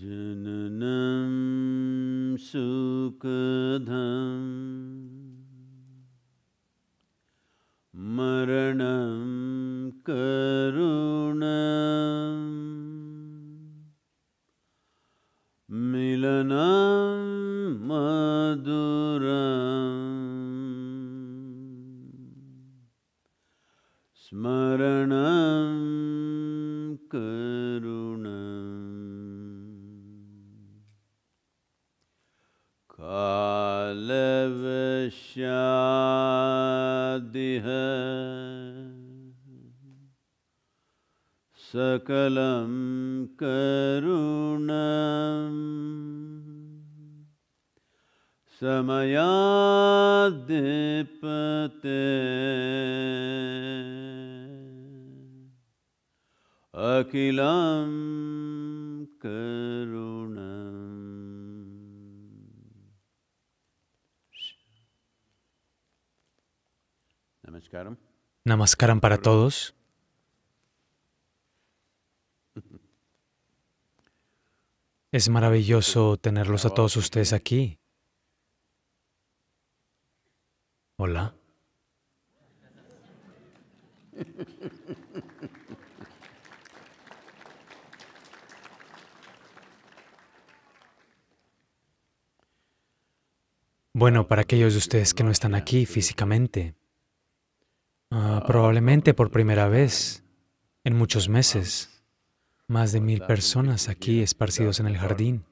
जननं सुकध kalam karuna samaya dipate akalam karuna namaskaram namaskaram para todos Es maravilloso tenerlos a todos ustedes aquí. Hola. Bueno, para aquellos de ustedes que no están aquí físicamente, ah, probablemente por primera vez en muchos meses. Más de mil personas aquí esparcidos en el jardín,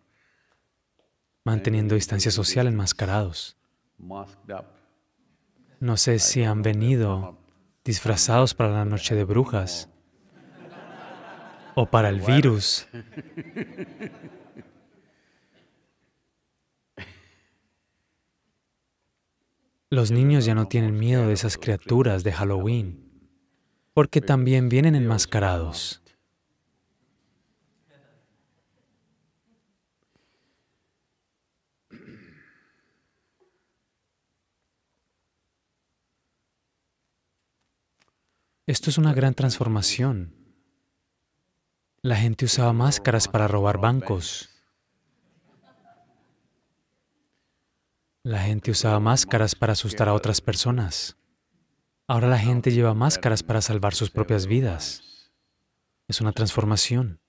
manteniendo distancia social enmascarados. No sé si han venido disfrazados para la noche de brujas o para el virus. Los niños ya no tienen miedo de esas criaturas de Halloween, porque también vienen enmascarados. Esto es una gran transformación. La gente usaba máscaras para robar bancos. La gente usaba máscaras para asustar a otras personas. Ahora la gente lleva máscaras para salvar sus propias vidas. Es una transformación.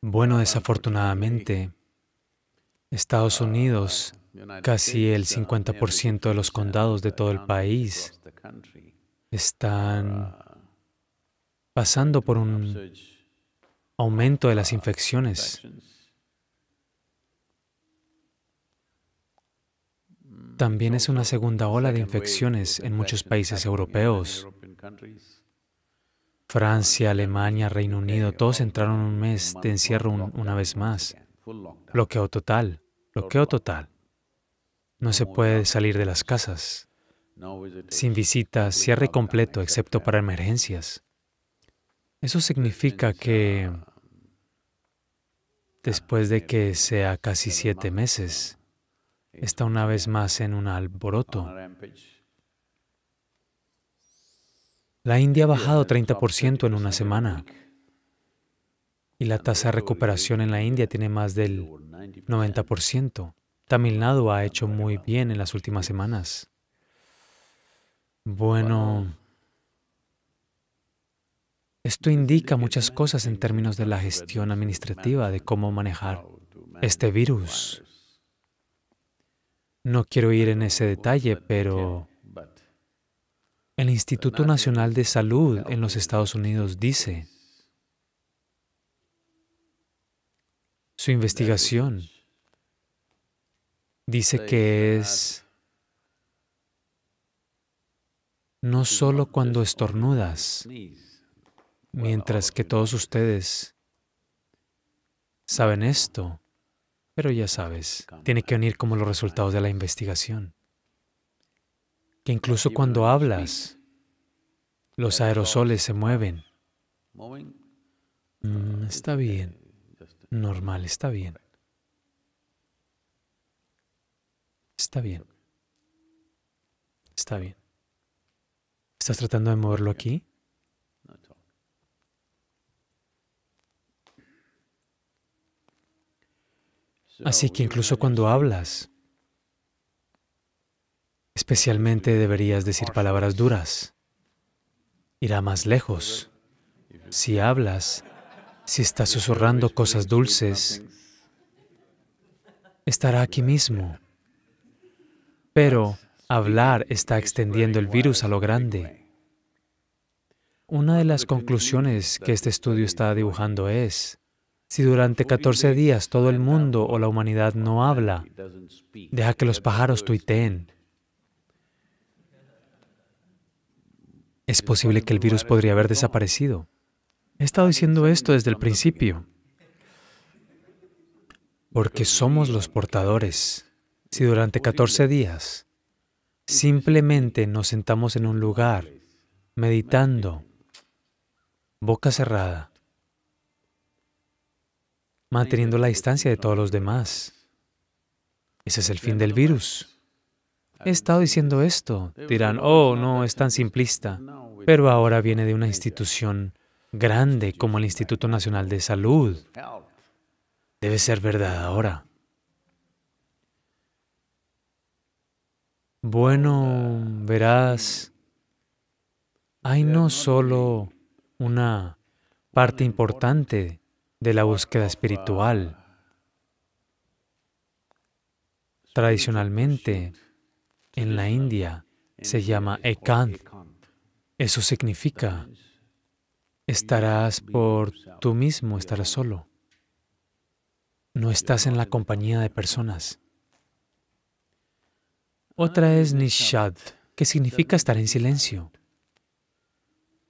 Bueno, desafortunadamente, Estados Unidos Casi el 50% uh, de los condados de todo el país están uh, pasando por un aumento de las uh, infecciones. También es una segunda ola de infecciones en muchos países europeos. Francia, Alemania, Reino Unido, todos entraron un mes de encierro una vez más. Bloqueo total, bloqueo total. No se puede salir de las casas. Sin visitas, cierre completo, excepto para emergencias. Eso significa que después de que sea casi siete meses, está una vez más en un alboroto. La India ha bajado 30% en una semana y la tasa de recuperación en la India tiene más del 90%. Tamil Nadu ha hecho muy bien en las últimas semanas. Bueno, esto indica muchas cosas en términos de la gestión administrativa, de cómo manejar este virus. No quiero ir en ese detalle, pero el Instituto Nacional de Salud en los Estados Unidos dice, su investigación dice que es no solo cuando estornudas, mientras que todos ustedes saben esto, pero ya sabes, tiene que venir como los resultados de la investigación. Que incluso cuando hablas, los aerosoles se mueven. Mm, está bien, normal, está bien. Está bien. Está bien. ¿Estás tratando de moverlo aquí? Así que incluso cuando hablas, especialmente deberías decir palabras duras. Irá más lejos. Si hablas, si estás susurrando cosas dulces, estará aquí mismo. Pero hablar está extendiendo el virus a lo grande. Una de las conclusiones que este estudio está dibujando es, si durante 14 días todo el mundo o la humanidad no habla, deja que los pájaros tuiteen. Es posible que el virus podría haber desaparecido. He estado diciendo esto desde el principio, porque somos los portadores. Si durante 14 días simplemente nos sentamos en un lugar, meditando, boca cerrada, manteniendo la distancia de todos los demás, ese es el fin del virus. He estado diciendo esto. Dirán, oh, no, es tan simplista. Pero ahora viene de una institución grande como el Instituto Nacional de Salud. Debe ser verdad ahora. Bueno, verás, hay no solo una parte importante de la búsqueda espiritual. Tradicionalmente, en la India se llama ekant. Eso significa, estarás por tú mismo, estarás solo. No estás en la compañía de personas. Otra es Nishad, que significa estar en silencio.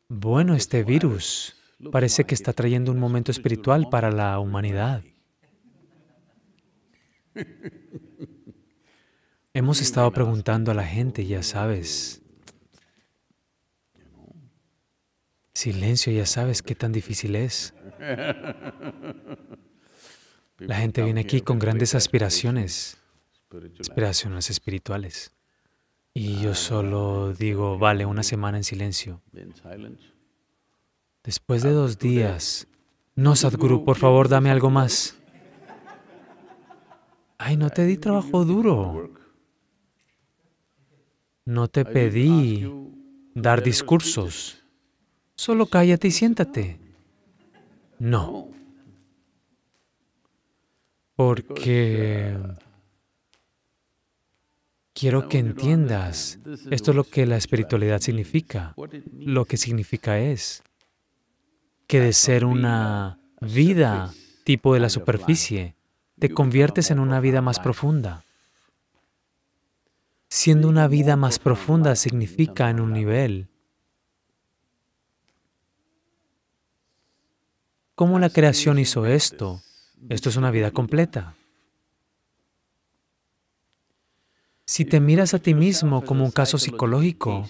Bueno, este virus parece que está trayendo un momento espiritual para la humanidad. Hemos estado preguntando a la gente, ya sabes. Silencio, ya sabes qué tan difícil es. La gente viene aquí con grandes aspiraciones. Esperaciones espirituales. Y ah, yo solo digo, vale, una semana en silencio. Después de ah, dos pues días, no, Sadhguru, por favor, dame algo más. Ay, no te di trabajo duro. No te pedí dar discursos. Solo cállate y siéntate. No. Porque uh, Quiero que entiendas, esto es lo que la espiritualidad significa, lo que significa es que de ser una vida tipo de la superficie, te conviertes en una vida más profunda. Siendo una vida más profunda significa en un nivel ¿Cómo la creación hizo esto? Esto es una vida completa. Si te miras a ti mismo como un caso psicológico,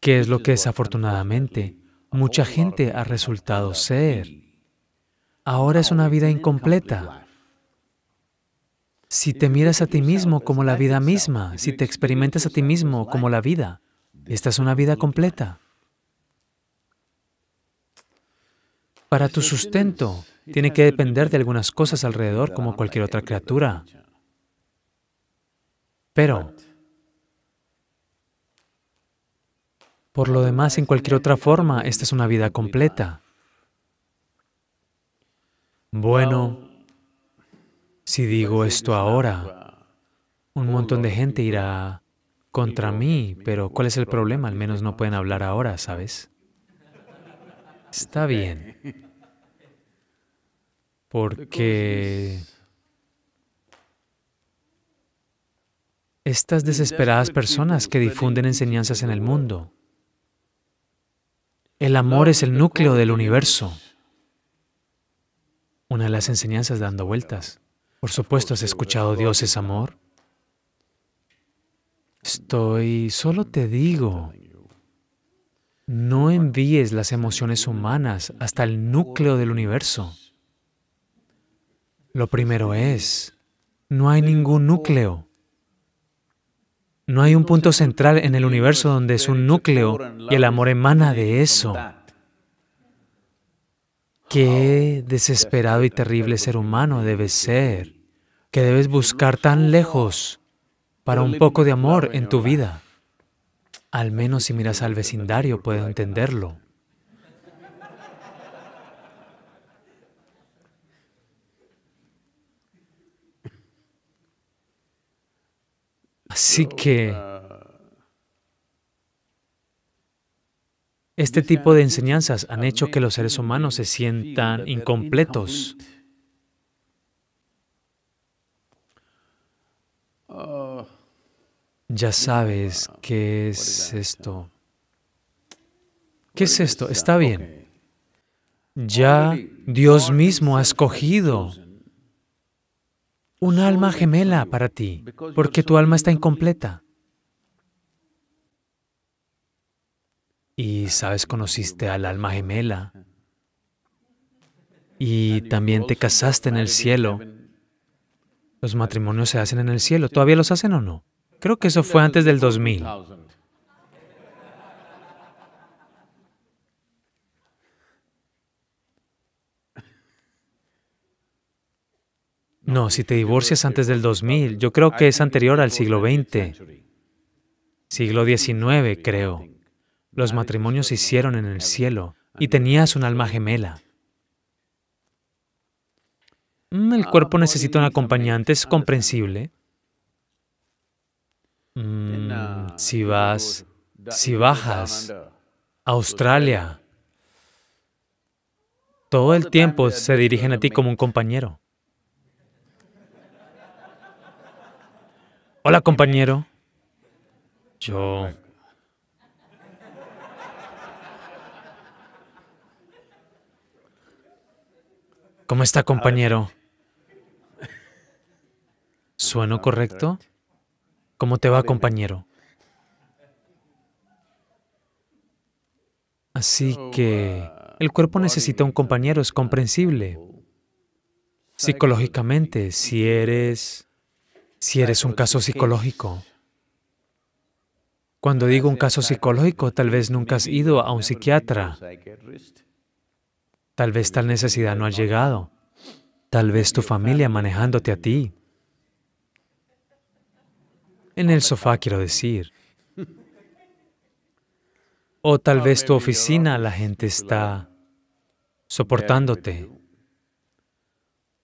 que es lo que desafortunadamente mucha gente ha resultado ser, ahora es una vida incompleta. Si te miras a ti mismo como la vida misma, si te experimentas a ti mismo como la vida, esta es una vida completa. Para tu sustento, tiene que depender de algunas cosas alrededor como cualquier otra criatura. Pero, por lo demás, en cualquier otra forma, esta es una vida completa. Bueno, si digo esto ahora, un montón de gente irá contra mí, pero ¿cuál es el problema? Al menos no pueden hablar ahora, ¿sabes? Está bien. Porque estas desesperadas personas que difunden enseñanzas en el mundo. El amor es el núcleo del universo. Una de las enseñanzas dando vueltas. Por supuesto, has escuchado Dios es amor. Estoy, solo te digo, no envíes las emociones humanas hasta el núcleo del universo. Lo primero es, no hay ningún núcleo. No hay un punto central en el universo donde es un núcleo y el amor emana de eso. Qué desesperado y terrible ser humano debes ser, que debes buscar tan lejos para un poco de amor en tu vida. Al menos si miras al vecindario puedo entenderlo. Así que uh, este tipo de enseñanzas han hecho que los seres humanos se sientan incompletos. Ya uh, sabes uh, qué es esto. ¿Qué es esto? Está bien. Ya Dios mismo ha escogido un alma gemela para ti, porque tu alma está incompleta. Y sabes, conociste al alma gemela. Y también te casaste en el cielo. Los matrimonios se hacen en el cielo. ¿Todavía los hacen o no? Creo que eso fue antes del 2000. No, si te divorcias antes del 2000, yo creo que es anterior al siglo XX, siglo XIX, creo. Los matrimonios se hicieron en el cielo y tenías un alma gemela. Mm, el cuerpo necesita un acompañante, es comprensible. Mm, si vas, si bajas a Australia, todo el tiempo se dirigen a ti como un compañero. Hola compañero. Yo... ¿Cómo está compañero? ¿Sueno correcto? ¿Cómo te va compañero? Así que ah, el cuerpo necesita un ah, compañero, es comprensible. Psicológicamente, si eres si eres un caso psicológico. Cuando digo un caso psicológico, tal vez nunca has ido a un psiquiatra. Tal vez tal necesidad no ha llegado. Tal vez tu familia manejándote a ti. En el sofá, quiero decir. O tal vez tu oficina, la gente está soportándote.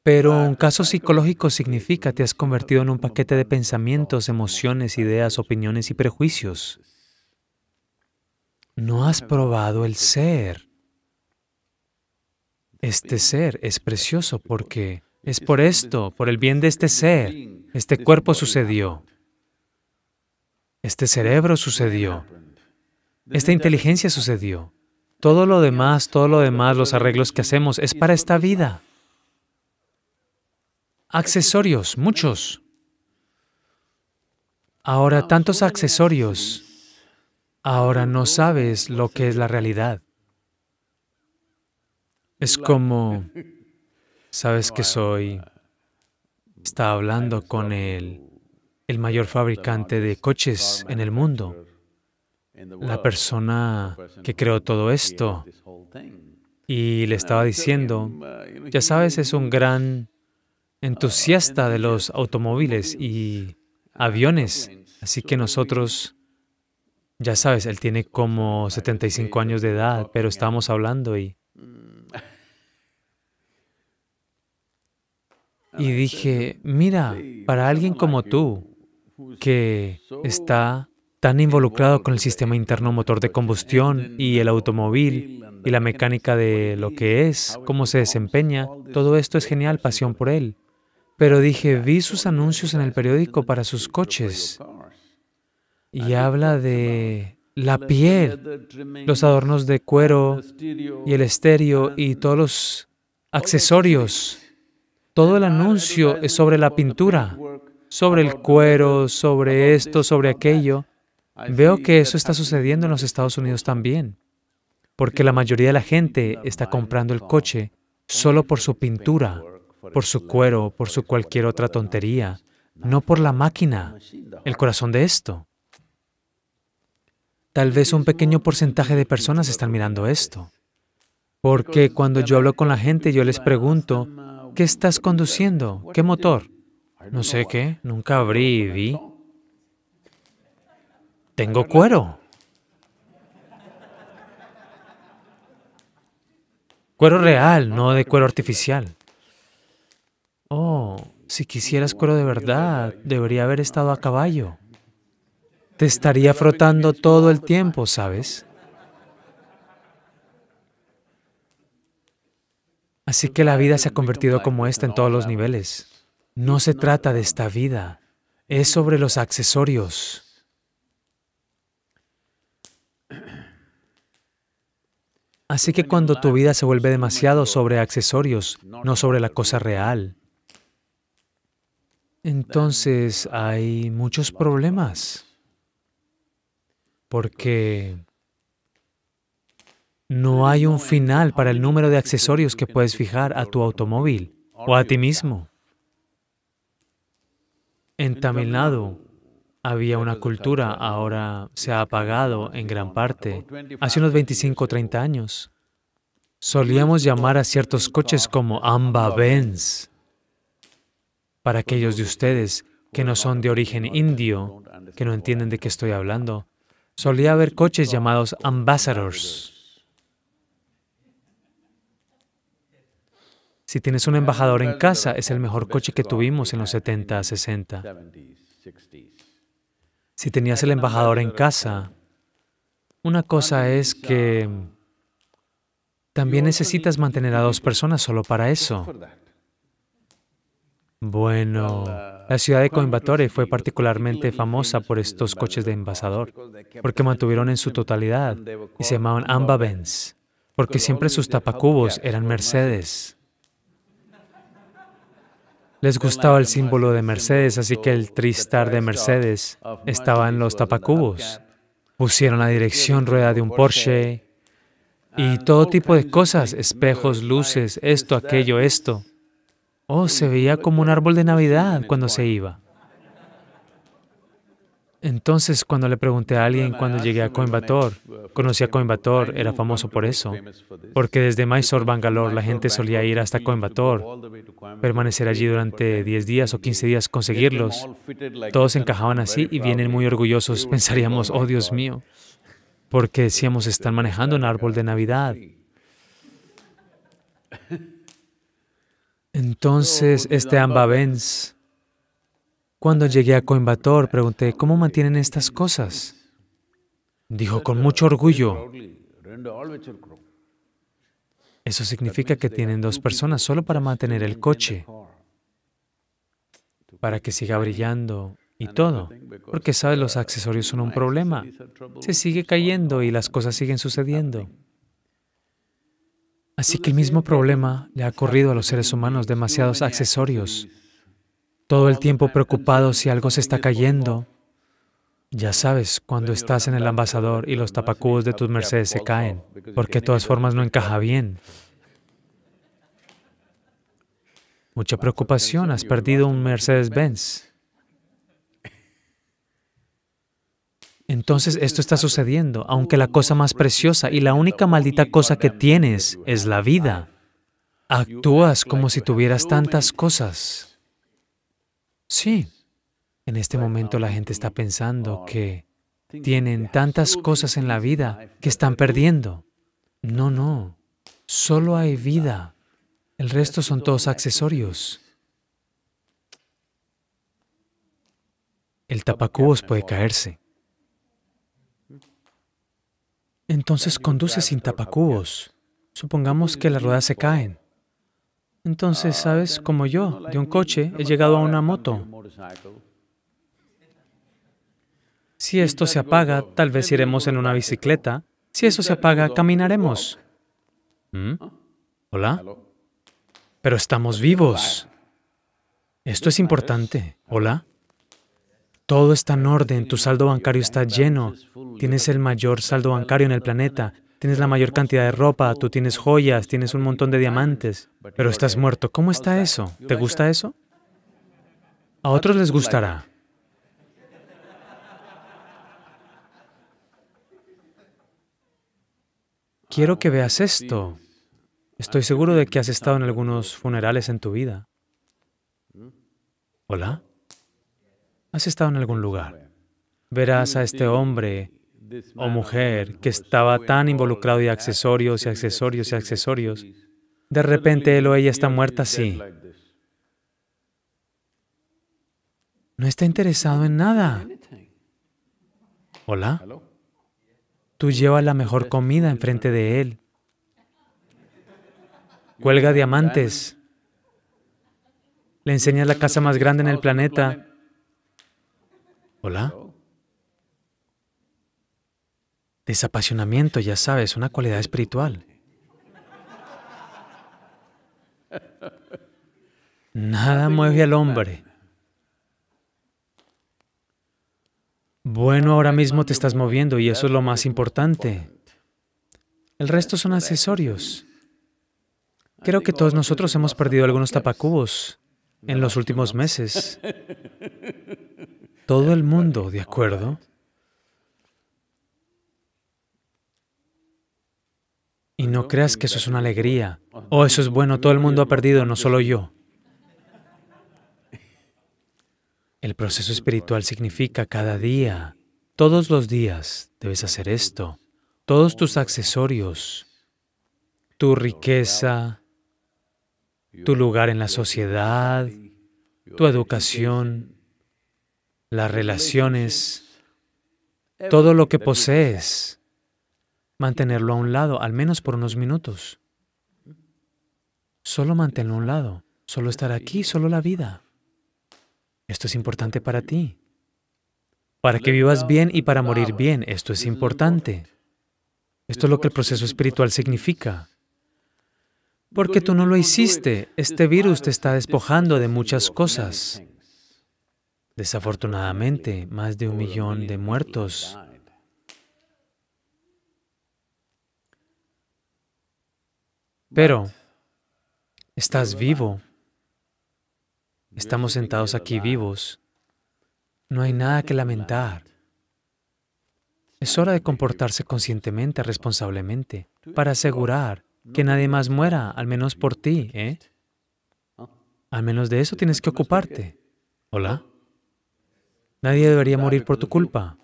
Pero un caso psicológico significa te has convertido en un paquete de pensamientos, emociones, ideas, opiniones y prejuicios. No has probado el ser. Este ser es precioso porque es por esto, por el bien de este ser. Este cuerpo sucedió. Este cerebro sucedió. Esta inteligencia sucedió. Todo lo demás, todo lo demás, los arreglos que hacemos, es para esta vida accesorios, muchos. Ahora tantos accesorios, ahora no sabes lo que es la realidad. Es como, sabes que soy, estaba hablando con el mayor fabricante de coches en el mundo, la persona que creó todo esto, y le estaba diciendo, ya sabes, es un gran entusiasta de los automóviles y aviones, así que nosotros, ya sabes, él tiene como 75 años de edad, pero estábamos hablando y... Y dije, mira, para alguien como tú, que está tan involucrado con el sistema interno motor de combustión y el automóvil y la mecánica de lo que es, cómo se desempeña, todo esto es genial, pasión por él. Pero dije, vi sus anuncios en el periódico para sus coches y habla de la piel, los adornos de cuero y el estéreo y todos los accesorios. Todo el anuncio es sobre la pintura, sobre el cuero, sobre esto, sobre aquello. Veo que eso está sucediendo en los Estados Unidos también, porque la mayoría de la gente está comprando el coche solo por su pintura, por su cuero, por su cualquier otra tontería, no por la máquina, el corazón de esto. Tal vez un pequeño porcentaje de personas están mirando esto. Porque cuando yo hablo con la gente, yo les pregunto, uh, ¿qué estás conduciendo? ¿Qué motor? No sé qué, nunca abrí y vi. Tengo cuero. Cuero real, no de cuero artificial. Oh, si quisieras cuero de verdad, debería haber estado a caballo. Te estaría frotando todo el tiempo, ¿sabes? Así que la vida se ha convertido como esta en todos los niveles. No se trata de esta vida, es sobre los accesorios. Así que cuando tu vida se vuelve demasiado sobre accesorios, no sobre la cosa real, entonces hay muchos problemas porque no hay un final para el número de accesorios que puedes fijar a tu automóvil o a ti mismo. En Tamil Nadu había una cultura, ahora se ha apagado en gran parte. Hace unos 25 o 30 años, solíamos llamar a ciertos coches como Amba Benz. Para aquellos de ustedes que no son de origen indio, que no entienden de qué estoy hablando, solía haber coches llamados ambassadors. Si tienes un embajador en casa, es el mejor coche que tuvimos en los 70, 60. Si tenías el embajador en casa, una cosa es que también necesitas mantener a dos personas solo para eso. Bueno, la ciudad de Coimbatore fue particularmente famosa por estos coches de envasador, porque mantuvieron en su totalidad y se llamaban Ambavens, porque siempre sus tapacubos eran Mercedes. Les gustaba el símbolo de Mercedes, así que el Tristar de Mercedes estaba en los tapacubos. Pusieron la dirección rueda de un Porsche y todo tipo de cosas, espejos, luces, esto, aquello, esto. Oh, se veía como un árbol de Navidad cuando se iba. Entonces, cuando le pregunté a alguien cuando llegué a Coimbatore, conocí a Coimbatore, era famoso por eso, porque desde Mysore, Bangalore, la gente solía ir hasta Coimbatore, permanecer allí durante 10 días o 15 días, conseguirlos. Todos encajaban así y vienen muy orgullosos, pensaríamos, oh Dios mío, porque decíamos, están manejando un árbol de Navidad. Entonces, oh, este Ambavens, cuando llegué a Coimbatore, pregunté, ¿cómo mantienen estas cosas? Dijo con mucho orgullo, eso significa que tienen dos personas solo para mantener el coche, para que siga brillando y todo, porque sabes, los accesorios son un problema. Se sigue cayendo y las cosas siguen sucediendo. Así que el mismo problema le ha ocurrido a los seres humanos demasiados accesorios. Todo el tiempo preocupado si algo se está cayendo. Ya sabes, cuando estás en el ambasador y los tapacubos de tus Mercedes se caen, porque de todas formas no encaja bien. Mucha preocupación, has perdido un Mercedes-Benz. Entonces esto está sucediendo, aunque la cosa más preciosa y la única maldita cosa que tienes es la vida. Actúas como si tuvieras tantas cosas. Sí, en este momento la gente está pensando que tienen tantas cosas en la vida que están perdiendo. No, no, solo hay vida. El resto son todos accesorios. El tapacubos puede caerse. Entonces conduce sin tapacubos. Supongamos que las ruedas se caen. Entonces, ah, ¿sabes? Como yo, de un coche he llegado a una moto. Si esto se apaga, tal vez iremos en una bicicleta. Si eso se apaga, caminaremos. ¿Mm? ¿Ah? ¿Hola? Pero estamos pues vivos. Esto es pues importante. ¿Hola? Todo está en orden, tu saldo bancario está lleno, tienes el mayor saldo bancario en el planeta, tienes la mayor cantidad de ropa, tú tienes joyas, tienes un montón de diamantes, pero estás muerto. ¿Cómo está eso? ¿Te gusta eso? A otros les gustará. Quiero que veas esto. Estoy seguro de que has estado en algunos funerales en tu vida. ¿Hola? has estado en algún lugar, verás a este hombre o mujer que estaba tan involucrado y accesorios y accesorios y accesorios, de repente él o ella está muerta así. No está interesado en nada. Hola. Tú llevas la mejor comida enfrente de él. Cuelga diamantes. Le enseñas la casa más grande en el planeta Hola. Desapasionamiento, ya sabes, una cualidad espiritual. Nada mueve al hombre. Bueno, ahora mismo te estás moviendo y eso es lo más importante. El resto son accesorios. Creo que todos nosotros hemos perdido algunos tapacubos en los últimos meses. todo el mundo, ¿de acuerdo? Y no creas que eso es una alegría. Oh, eso es bueno, todo el mundo ha perdido, no solo yo. El proceso espiritual significa cada día, todos los días debes hacer esto. Todos tus accesorios, tu riqueza, tu lugar en la sociedad, tu educación, las relaciones, todo lo que posees, mantenerlo a un lado, al menos por unos minutos. Solo manténlo a un lado, solo estar aquí, solo la vida. Esto es importante para ti. Para que vivas bien y para morir bien, esto es importante. Esto es lo que el proceso espiritual significa. Porque tú no lo hiciste, este virus te está despojando de muchas cosas. Desafortunadamente, más de un millón de muertos. Pero estás vivo. Estamos sentados aquí vivos. No hay nada que lamentar. Es hora de comportarse conscientemente, responsablemente, para asegurar que nadie más muera, al menos por ti, ¿eh? Al menos de eso tienes que ocuparte. ¿Hola? Nadie debería morir por tu culpa.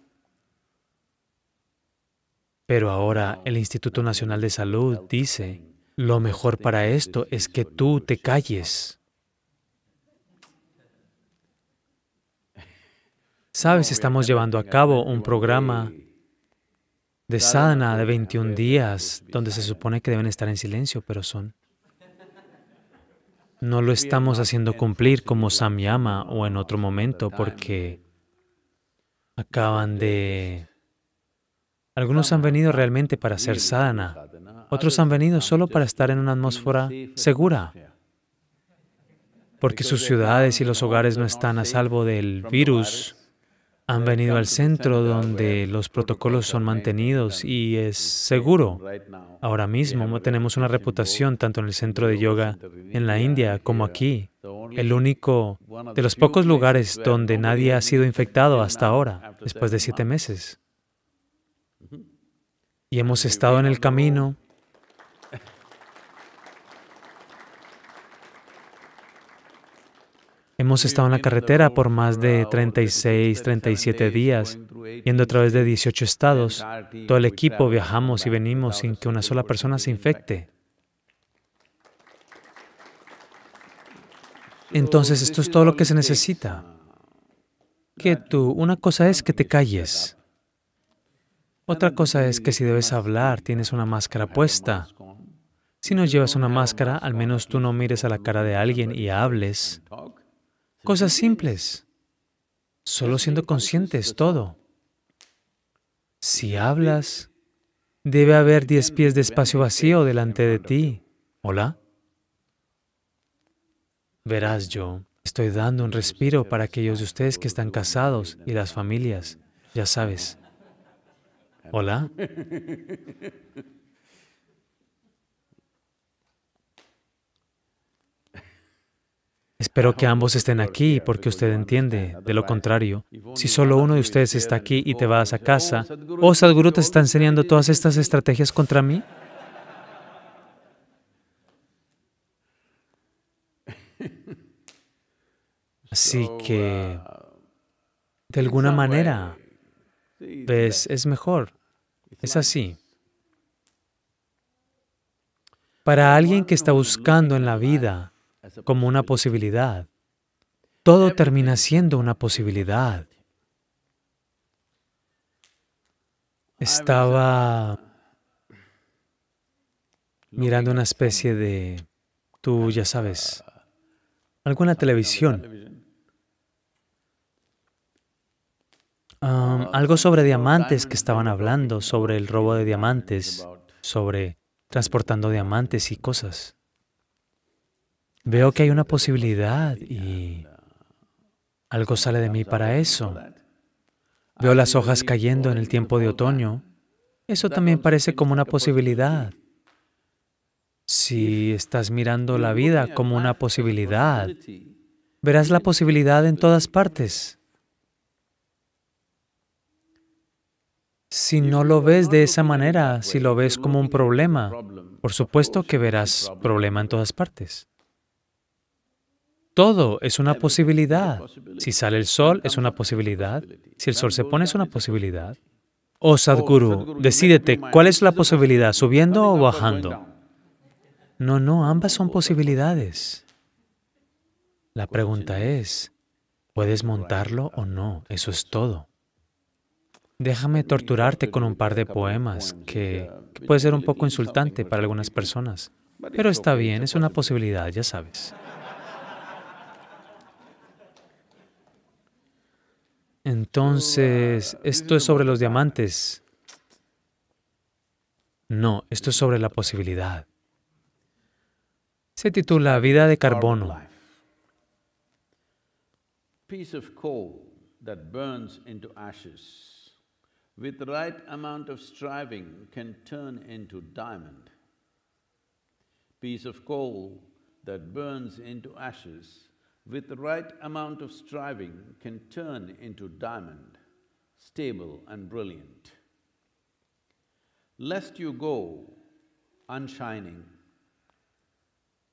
Pero ahora el Instituto Nacional de Salud dice, lo mejor para esto es que tú te calles. Sabes, estamos llevando a cabo un programa de sadhana de 21 días, donde se supone que deben estar en silencio, pero son. No lo estamos haciendo cumplir como Samyama o en otro momento, porque acaban de... Algunos han venido realmente para ser sadhana, otros han venido solo para estar en una atmósfera segura, porque sus ciudades y los hogares no están a salvo del virus. Han venido al centro donde los protocolos son mantenidos y es seguro. Ahora mismo tenemos una reputación tanto en el centro de yoga en la India como aquí el único de los pocos lugares donde nadie ha sido infectado hasta ahora, después de siete meses. Y hemos estado en el camino. Hemos estado en la carretera por más de 36, 37 días, yendo a través de 18 estados. Todo el equipo viajamos y venimos sin que una sola persona se infecte. Entonces esto es todo lo que se necesita. Que tú, una cosa es que te calles. Otra cosa es que si debes hablar, tienes una máscara puesta. Si no llevas una máscara, al menos tú no mires a la cara de alguien y hables. Cosas simples. Solo siendo consciente es todo. Si hablas, debe haber diez pies de espacio vacío delante de ti. ¿Hola? Verás yo, estoy dando un respiro para aquellos de ustedes que están casados y las familias, ya sabes. Hola. Espero que ambos estén aquí porque usted entiende. De lo contrario, si solo uno de ustedes está aquí y te vas a casa, ¿oh, Sadhguru te está enseñando todas estas estrategias contra mí? Así oh, que, de alguna manera, ves, pues, es mejor. Es así. Para alguien que está buscando en la vida como una posibilidad, todo termina siendo una posibilidad. Estaba mirando una especie de, tú ya sabes, uh, alguna televisión algo sobre diamantes que estaban hablando, sobre el robo de diamantes, sobre transportando diamantes y cosas. Veo que hay una posibilidad y algo sale de mí para eso. Veo las hojas cayendo en el tiempo de otoño. Eso también parece como una posibilidad. Si estás mirando la vida como una posibilidad, verás la posibilidad en todas partes. Si no lo ves de esa manera, si lo ves como un problema, por supuesto que verás problema en todas partes. Todo es una posibilidad. Si sale el sol, es una posibilidad. Si el sol se pone, es una posibilidad. Oh Sadhguru, decídete, ¿cuál es la posibilidad, subiendo o bajando? No, no, ambas son posibilidades. La pregunta es, ¿puedes montarlo o no? Eso es todo. Déjame torturarte con un par de poemas que, puede ser un poco insultante para algunas personas, pero está bien, es una posibilidad, ya sabes. Entonces, esto es sobre los diamantes. No, esto es sobre la posibilidad. Se titula Vida de carbono. Piece of coal that burns into ashes. with right amount of striving can turn into diamond. Piece of coal that burns into ashes, with the right amount of striving can turn into diamond, stable and brilliant. Lest you go unshining,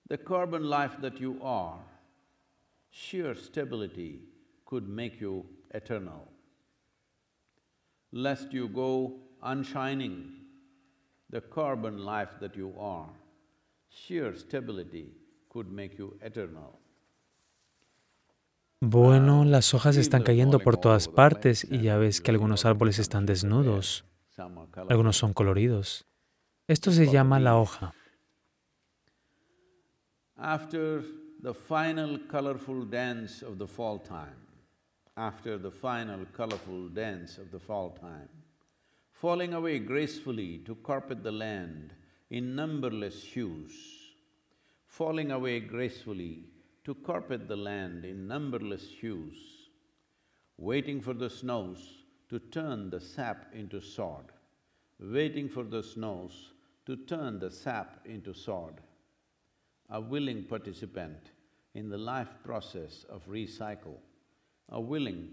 the carbon life that you are, sheer stability could make you eternal. lest you go unshining the carbon life that you are. Sheer stability could make you eternal. Bueno, ah, las hojas están cayendo por todas partes y ya ves que algunos árboles están desnudos, algunos son coloridos. Esto se llama la hoja. After the final colorful dance of the fall time, after the final colorful dance of the fall time, falling away gracefully to carpet the land in numberless hues, falling away gracefully to carpet the land in numberless hues, waiting for the snows to turn the sap into sod, waiting for the snows to turn the sap into sod. A willing participant in the life process of recycle. Bueno,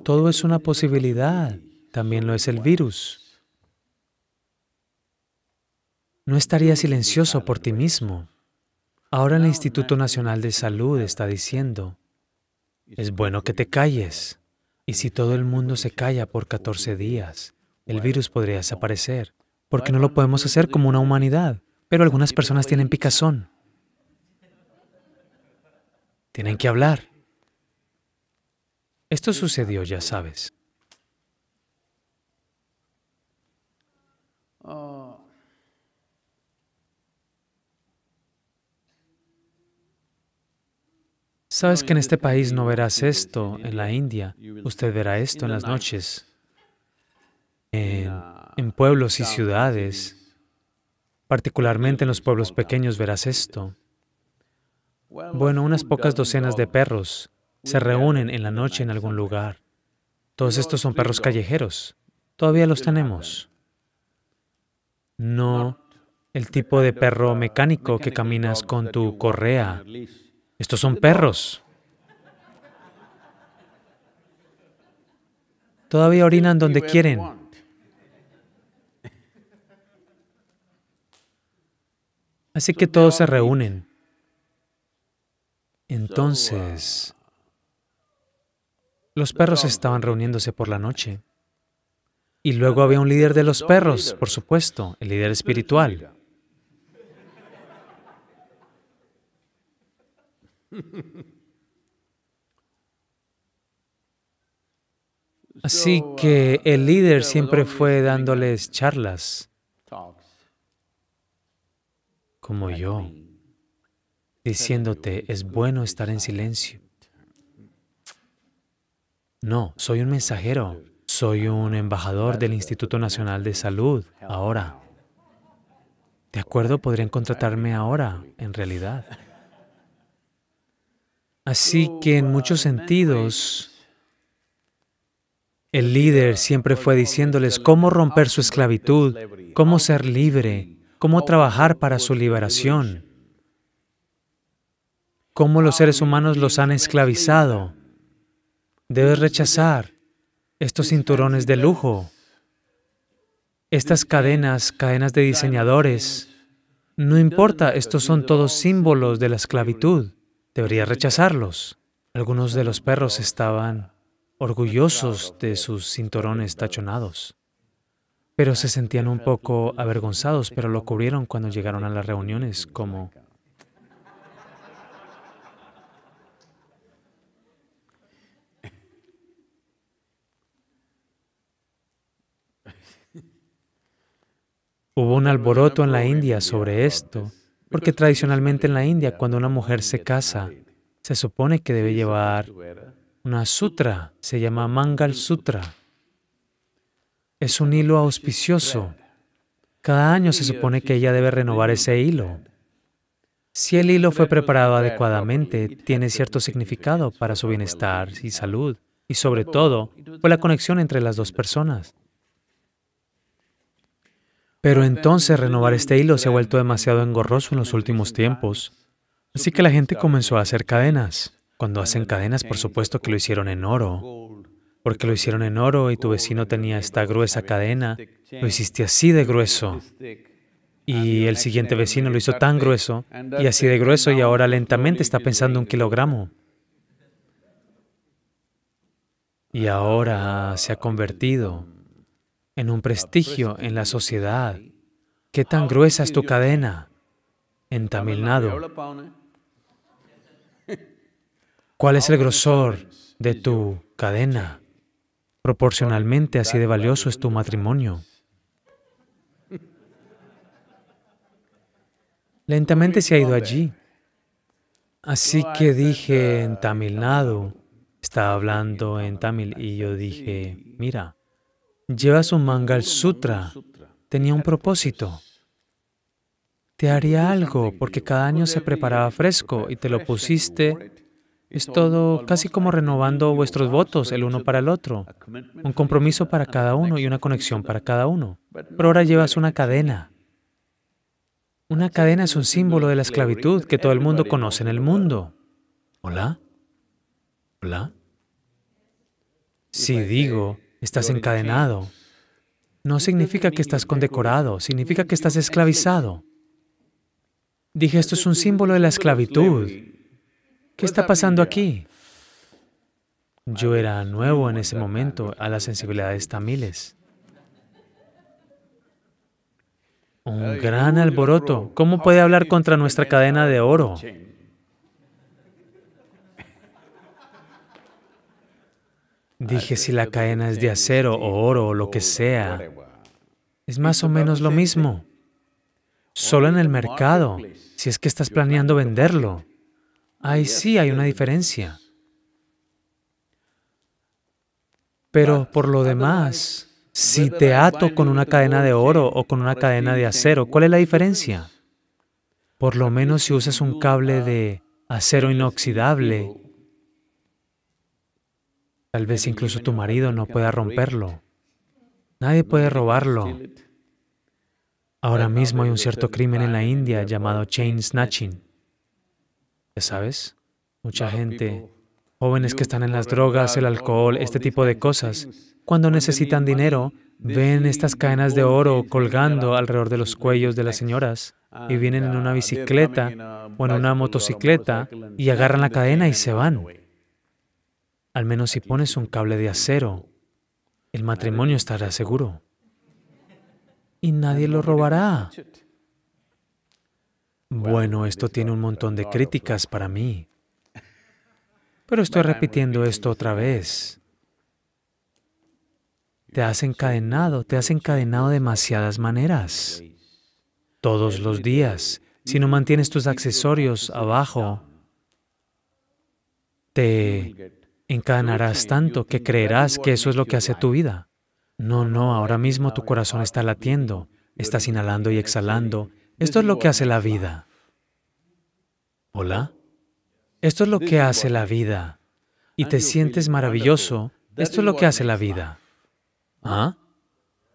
todo es una posibilidad. También lo es el virus. No estaría silencioso por ti mismo. Ahora el Instituto Nacional de Salud está diciendo, es bueno que te calles. Y si todo el mundo se calla por 14 días, el virus podría desaparecer, porque no lo podemos hacer como una humanidad. Pero algunas personas tienen picazón. Tienen que hablar. Esto sucedió, ya sabes. Sabes que en este país no verás esto en la India, usted verá esto en las noches en, pueblos y ciudades, particularmente en los pueblos pequeños verás esto. Bueno, unas pocas docenas de perros se reúnen en la noche en algún lugar. Todos estos son perros callejeros. Todavía los tenemos. No el tipo de perro mecánico que caminas con tu correa. Estos son perros. Todavía orinan este donde quieren. Así que todos se reúnen. Entonces, ah, los perros estaban reuniéndose por la noche. Y luego había un líder de los perros, por supuesto, el líder espiritual. Así que ah, el líder siempre fue este, dándoles charlas como yo, diciéndote, es bueno estar en silencio. No, soy un mensajero, soy un embajador del Instituto Nacional de Salud ahora. De acuerdo, podrían contratarme ahora, en realidad. Así que en muchos sentidos, el líder siempre fue diciéndoles cómo romper su esclavitud, cómo ser libre, cómo trabajar para su liberación, cómo los seres humanos los han esclavizado. Debes rechazar estos cinturones de lujo, estas cadenas, cadenas de diseñadores. No importa, estos son todos símbolos de la esclavitud. Deberías rechazarlos. Algunos de los perros estaban orgullosos de sus cinturones tachonados. Pero se sentían un poco avergonzados, pero lo cubrieron cuando llegaron a las reuniones, como... Hubo un alboroto en la India sobre esto, porque tradicionalmente en la India, cuando una mujer se casa, se supone que debe llevar una sutra, se llama Mangal Sutra es un hilo auspicioso. Cada año se supone que ella debe renovar ese hilo. Si el hilo fue preparado adecuadamente, tiene cierto significado para su bienestar y salud, y sobre todo, fue la conexión entre las dos personas. Pero entonces renovar este hilo se ha vuelto demasiado engorroso en los últimos tiempos, así que la gente comenzó a hacer cadenas. Cuando hacen cadenas, por supuesto que lo hicieron en oro, porque lo hicieron en oro y tu vecino tenía esta gruesa cadena, lo hiciste así de grueso. Y el siguiente vecino lo hizo tan grueso y así de grueso y ahora lentamente está pensando un kilogramo. Y ahora se ha convertido en un prestigio en la sociedad. ¿Qué tan gruesa es tu cadena? En Tamil ¿Cuál es el grosor de tu cadena? Proporcionalmente, así de valioso es tu matrimonio. Lentamente se ha ido allí. Así que dije en Tamil Nadu, estaba hablando en Tamil y yo dije, mira, llevas un Mangal Sutra, tenía un propósito. Te haría algo porque cada año se preparaba fresco y te lo pusiste es todo casi como renovando vuestros votos el uno para el otro, un compromiso para cada uno y una conexión para cada uno. Pero ahora llevas una cadena. Una cadena es un símbolo de la esclavitud que todo el mundo conoce en el mundo. ¿Hola? ¿Hola? Si digo, estás encadenado, no significa que estás condecorado, significa que estás esclavizado. Dije, esto es un símbolo de la esclavitud. ¿Qué pues está pasando aquí? Yo era nuevo en ese momento a las sensibilidades tamiles. Un gran alboroto. ¿Cómo puede hablar contra nuestra cadena de oro? Dije si la cadena es de acero o oro o lo que sea. Es más o menos lo mismo. Solo en el mercado, si es que estás planeando venderlo. Ahí sí hay una diferencia. Pero por lo demás, si te ato con una cadena de oro o con una cadena de acero, ¿cuál es la diferencia? Por lo menos si usas un cable de acero inoxidable, tal vez incluso tu marido no pueda romperlo. Nadie puede robarlo. Ahora mismo hay un cierto crimen en la India llamado chain snatching. Ya sabes, mucha gente, jóvenes que están en las drogas, el alcohol, este tipo de cosas, cuando necesitan dinero, ven estas cadenas de oro colgando alrededor de los cuellos de las señoras y vienen en una bicicleta o en una motocicleta y agarran la cadena y se van. Al menos si pones un cable de acero, el matrimonio estará seguro. Y nadie lo robará. Bueno, esto tiene un montón de críticas para mí, pero estoy repitiendo esto otra vez. Te has encadenado, te has encadenado de demasiadas maneras, todos los días. Si no mantienes tus accesorios abajo, te encadenarás tanto que creerás que eso es lo que hace tu vida. No, no, ahora mismo tu corazón está latiendo, estás inhalando y exhalando, esto es lo que hace la vida. ¿Hola? Esto es lo que hace la vida. Y te sientes maravilloso. Esto es lo que hace la vida. ¿Ah?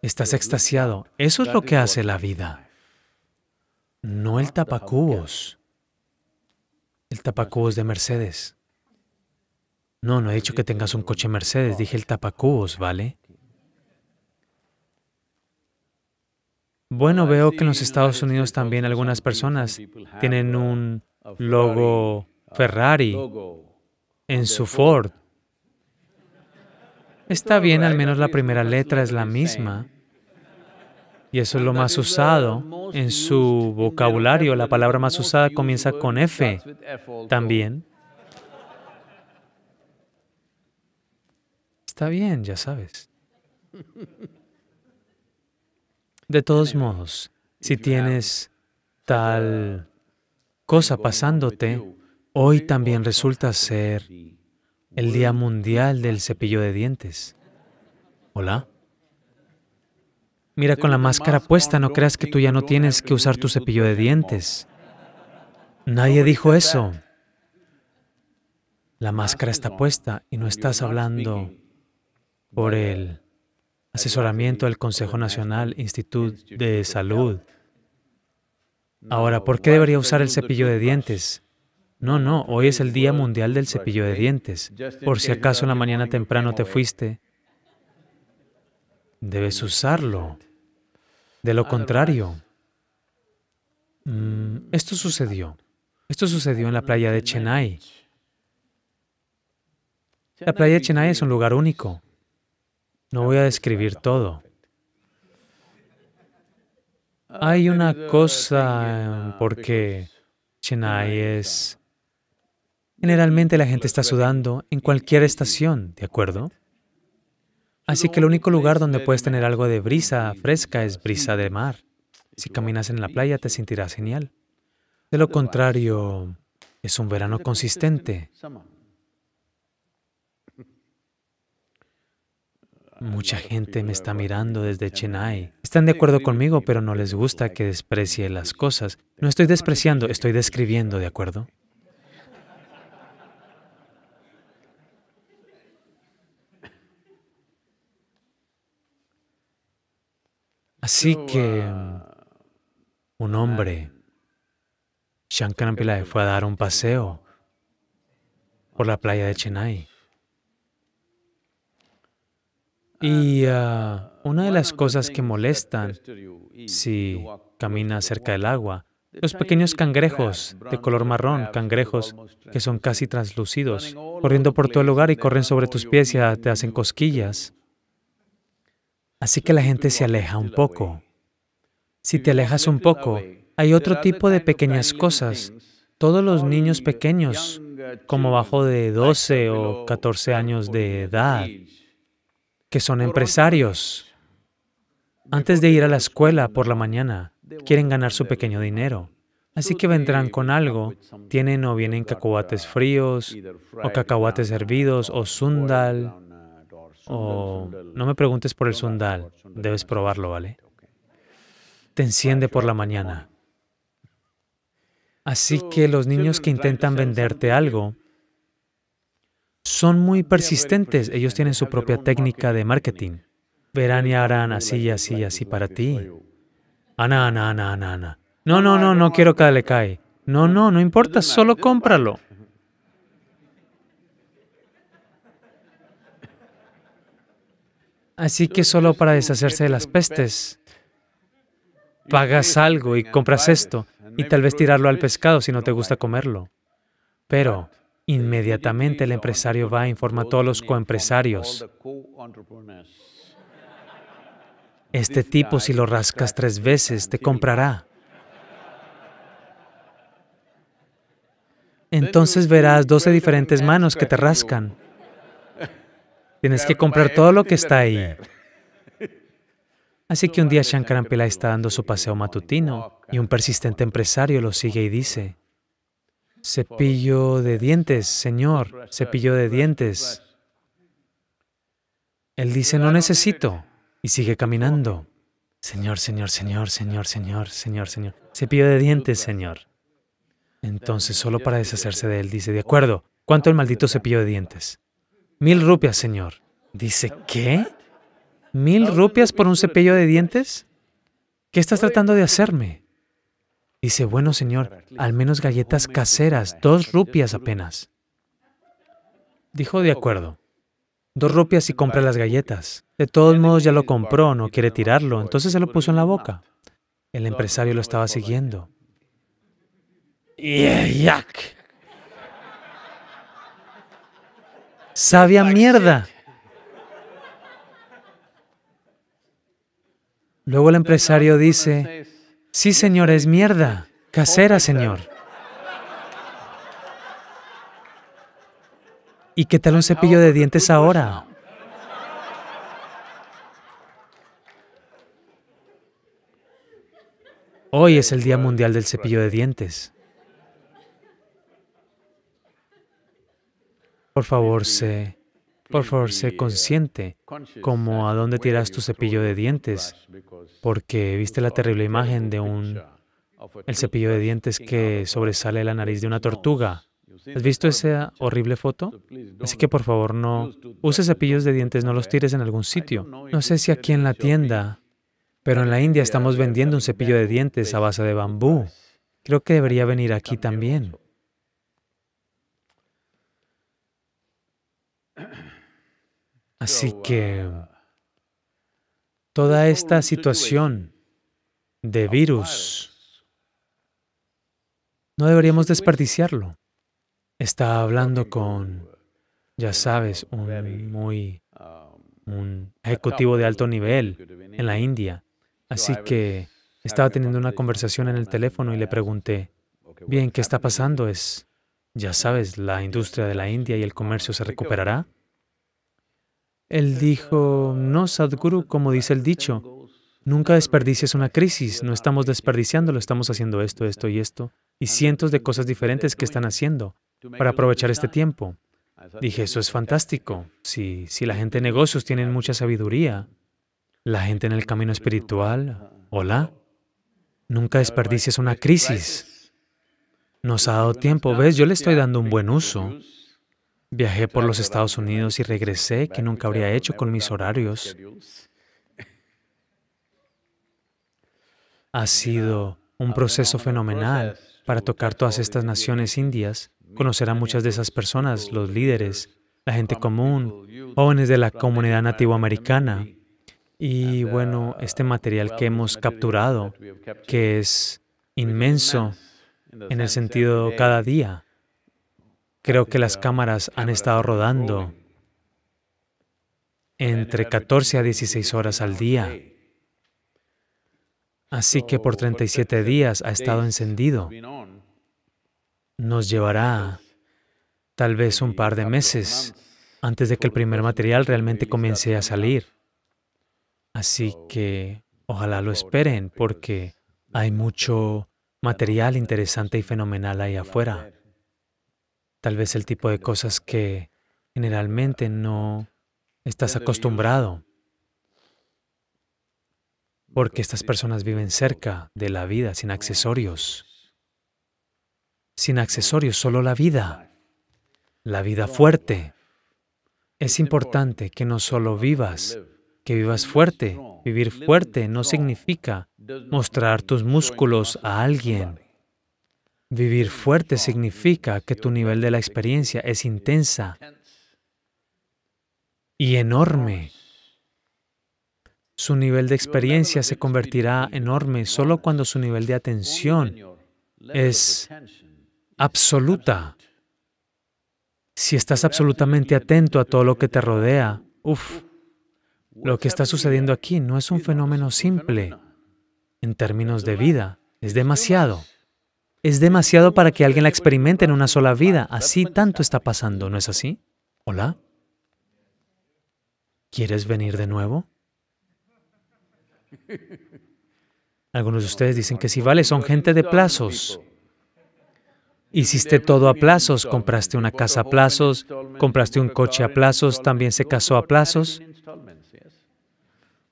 Estás extasiado. Eso es lo que hace la vida. No el tapacubos. El tapacubos de Mercedes. No, no he dicho que tengas un coche Mercedes, dije el tapacubos, ¿vale? Bueno, veo que en los Estados Unidos también algunas personas tienen uh, un logo Ferrari en su Ford. Está bien, al menos la primera letra es la misma. Y eso es lo más usado en su vocabulario. La palabra más usada comienza con F también. Está bien, ya sabes. De todos modos, si tienes tal cosa pasándote, hoy también resulta ser el Día Mundial del Cepillo de Dientes. ¿Hola? Mira, con la máscara puesta, no creas que tú ya no tienes que usar tu cepillo de dientes. Nadie dijo eso. La máscara está puesta y no estás hablando por él asesoramiento del Consejo Nacional Instituto de Salud. Ahora, ¿por qué debería usar el cepillo de dientes? No, no, hoy es el Día Mundial del Cepillo de Dientes. Por si acaso en la mañana temprano te fuiste, debes usarlo. De lo contrario, mm, esto sucedió. Esto sucedió en la playa de Chennai. La playa de Chennai es un lugar único. No voy a describir todo. Hay una cosa porque Chennai es... Generalmente la gente está sudando en cualquier estación, ¿de acuerdo? Así que el único lugar donde puedes tener algo de brisa fresca es brisa de mar. Si caminas en la playa te sentirás genial. De lo contrario, es un verano consistente. Mucha gente me está mirando desde Chennai. Están de acuerdo conmigo, pero no les gusta que desprecie las cosas. No estoy despreciando, estoy describiendo, ¿de acuerdo? Así que ah, un ah, hombre, Shankaran Pillai, fue a dar un paseo por la playa de Chennai. Y ah, ah, una de las cosas que molestan este si caminas pues cerca del agua, los pequeños cangrejos de color marrón, cangrejos que son casi translúcidos, corriendo por todo el lugar y corren sobre tus pies y te hacen cosquillas. Así que la gente se aleja un poco. Si te alejas un poco, hay otro tipo de pequeñas cosas. Todos los niños pequeños, como bajo de 12 o 14 años de edad, que son empresarios. Antes de ir a la escuela por la mañana, quieren ganar su pequeño dinero. Así que vendrán con algo. Tienen o vienen cacahuates fríos, o cacahuates hervidos, o sundal, o... No me preguntes por el sundal, debes probarlo, ¿vale? Te enciende por la mañana. Así que los niños que intentan venderte algo, son muy persistentes. Ellos tienen su propia técnica de marketing. Verán y harán así y así y así para ti. Ana, ana, ana, ana, ana. No, no, no, no quiero que le cae. No, no, no importa, solo cómpralo. Así que solo para deshacerse de las pestes, pagas algo y compras esto, y tal vez tirarlo al pescado si no te gusta comerlo. Pero Inmediatamente el empresario va e informa a todos los coempresarios. Este tipo, si lo rascas tres veces, te comprará. Entonces verás 12 diferentes manos que te rascan. Tienes que comprar todo lo que está ahí. Así que un día Shankaran Pillai está dando su paseo matutino y un persistente empresario lo sigue y dice, cepillo de dientes, Señor, cepillo de dientes. Él dice, no necesito, y sigue caminando. Señor, Señor, Señor, Señor, Señor, Señor, Señor, cepillo de dientes, Señor. Entonces, solo para deshacerse de él, dice, de acuerdo, ¿cuánto el maldito cepillo de dientes? Mil rupias, Señor. Dice, ¿qué? ¿Mil rupias por un cepillo de dientes? ¿Qué estás tratando de hacerme? Dice, bueno señor, al menos galletas caseras, dos rupias apenas. Dijo, de acuerdo. Dos rupias y compra las galletas. De todos modos ya lo compró, no quiere tirarlo, entonces se lo puso en la boca. El empresario lo estaba siguiendo. ¡Yak! ¡Sabia mierda! Luego el empresario dice, Sí, Señor, es mierda. Casera, Señor. ¿Y qué tal un cepillo de dientes ahora? Hoy es el Día Mundial del Cepillo de Dientes. Por favor, se por favor, sé consciente como a dónde tiras tu cepillo de dientes, porque viste la terrible imagen de un el cepillo de dientes que sobresale la nariz de una tortuga. ¿Has visto esa horrible foto? Así que por favor no uses cepillos de dientes, no los tires en algún sitio. No sé si aquí en la tienda, pero en la India estamos vendiendo un cepillo de dientes a base de bambú. Creo que debería venir aquí también. Así oh, que toda esta situación de virus no deberíamos desperdiciarlo. Estaba hablando con, uh, ya sabes, un muy um, un ejecutivo de alto nivel en la India. Así que estaba teniendo una conversación en el teléfono y le pregunté, bien, ¿qué está pasando? Es, ya sabes, la industria de la India y el comercio se recuperará. Él dijo, no, Sadhguru, como dice el dicho, nunca desperdicies una crisis, no estamos desperdiciándolo, estamos haciendo esto, esto y esto, y cientos de cosas diferentes que están haciendo para aprovechar este tiempo. Dije, eso es fantástico. Si, la gente de negocios tiene mucha sabiduría, la gente en el camino espiritual, hola, nunca desperdicies una crisis. Nos ha dado tiempo, ¿ves? Yo le estoy dando un buen uso. Viajé por los Estados Unidos y regresé que nunca habría hecho con mis horarios. Ha sido un proceso fenomenal para tocar todas estas naciones indias, conocer a muchas de esas personas, los líderes, la gente común, jóvenes de la comunidad nativoamericana. Y uh, bueno, este material que hemos capturado, que es inmenso en el sentido cada día. Creo que las cámaras han estado rodando entre 14 a 16 horas al día. Así que por 37 días ha estado encendido. Nos llevará tal vez un par de meses antes de que el primer material realmente comience a salir. Así que ojalá lo esperen porque hay mucho material interesante y fenomenal ahí afuera tal vez el tipo de cosas que generalmente no estás acostumbrado, porque estas personas viven cerca de la vida, sin accesorios. Sin accesorios, solo la vida, la vida fuerte. Es importante que no solo vivas, que vivas fuerte. Vivir fuerte no significa mostrar tus músculos a alguien. Vivir fuerte significa que tu nivel de la experiencia es intensa y enorme. Su nivel de experiencia se convertirá enorme solo cuando su nivel de atención es absoluta. Si estás absolutamente atento a todo lo que te rodea, uff, lo que está sucediendo aquí no es un fenómeno simple en términos de vida, es demasiado. Es demasiado para que alguien la experimente en una sola vida. Así tanto está pasando, ¿no es así? Hola. ¿Quieres venir de nuevo? Algunos de ustedes dicen que sí, vale, son gente de plazos. Hiciste todo a plazos, compraste una casa a plazos, compraste un coche a plazos, también se casó a plazos.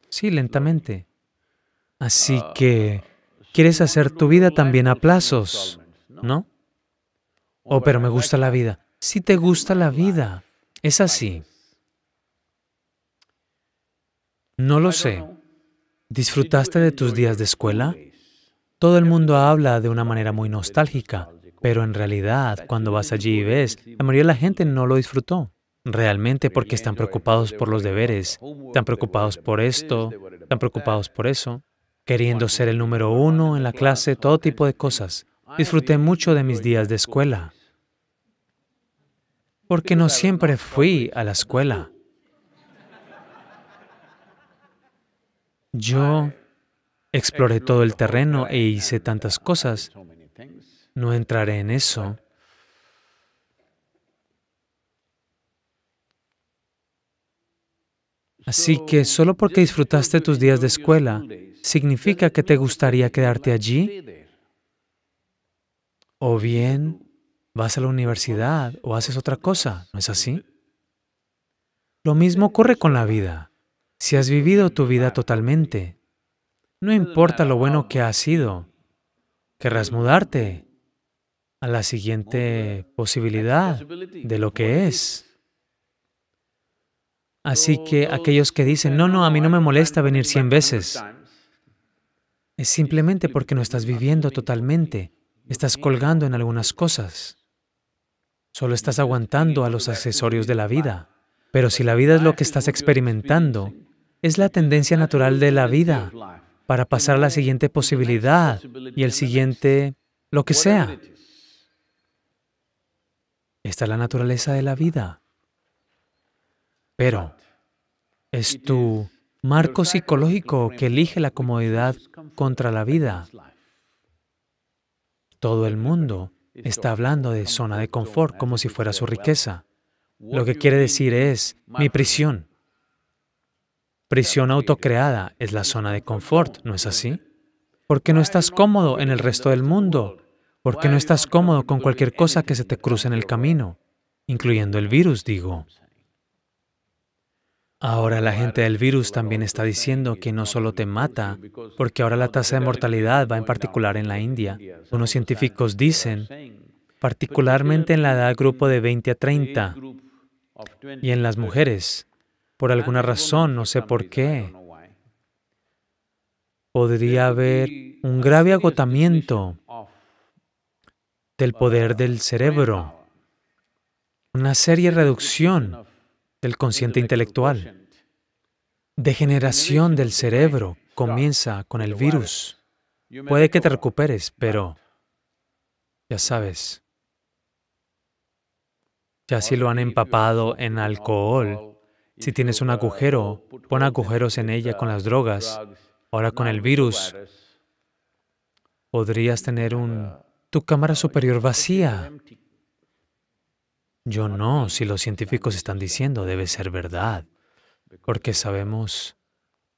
Sí, lentamente. Así que quieres hacer tu vida también a plazos, ¿no? Oh, pero me gusta la vida. Si te gusta la vida, es así. No lo sé. ¿Disfrutaste de tus días de escuela? Todo el mundo habla de una manera muy nostálgica, pero en realidad, cuando vas allí y ves, la mayoría de la gente no lo disfrutó. Realmente porque están preocupados por los deberes, están preocupados por esto, están preocupados por eso queriendo ser el número uno en la clase, todo tipo de cosas. Disfruté mucho de mis días de escuela, porque no siempre fui a la escuela. Yo exploré todo el terreno e hice tantas cosas. No entraré en eso. Así que solo porque disfrutaste tus días de escuela, ¿Significa que te gustaría quedarte allí? O bien vas a la universidad o haces otra cosa, ¿no es así? Lo mismo ocurre con la vida. Si has vivido tu vida totalmente, no importa lo bueno que has sido, querrás mudarte a la siguiente posibilidad de lo que es. Así que aquellos que dicen, no, no, a mí no me molesta venir 100 veces, es simplemente porque no estás viviendo totalmente, estás colgando en algunas cosas. Solo estás aguantando a los accesorios de la vida. Pero si la vida es lo que estás experimentando, es la tendencia natural de la vida para pasar a la siguiente posibilidad y el siguiente lo que sea. Esta es la naturaleza de la vida. Pero es tu marco psicológico que elige la comodidad contra la vida. Todo el mundo está hablando de zona de confort como si fuera su riqueza. Lo que quiere decir es mi prisión. Prisión autocreada es la zona de confort, ¿no es así? ¿Por qué no estás cómodo en el resto del mundo? ¿Por qué no estás cómodo con cualquier cosa que se te cruce en el camino? Incluyendo el virus, digo. Ahora la gente del virus también está diciendo que no solo te mata, porque ahora la tasa de mortalidad va en particular en la India. Unos científicos dicen, particularmente en la edad grupo de 20 a 30 y en las mujeres, por alguna razón, no sé por qué, podría haber un grave agotamiento del poder del cerebro, una seria reducción el consciente intelectual. Degeneración del cerebro comienza con el virus. Puede que te recuperes, pero ya sabes, ya si lo han empapado en alcohol, si tienes un uh, agujero, pon agujeros en ella con las drogas. Ahora con el virus, podrías tener un uh, tu cámara uh, superior vacía. Yo no, si los científicos están diciendo debe ser verdad, porque sabemos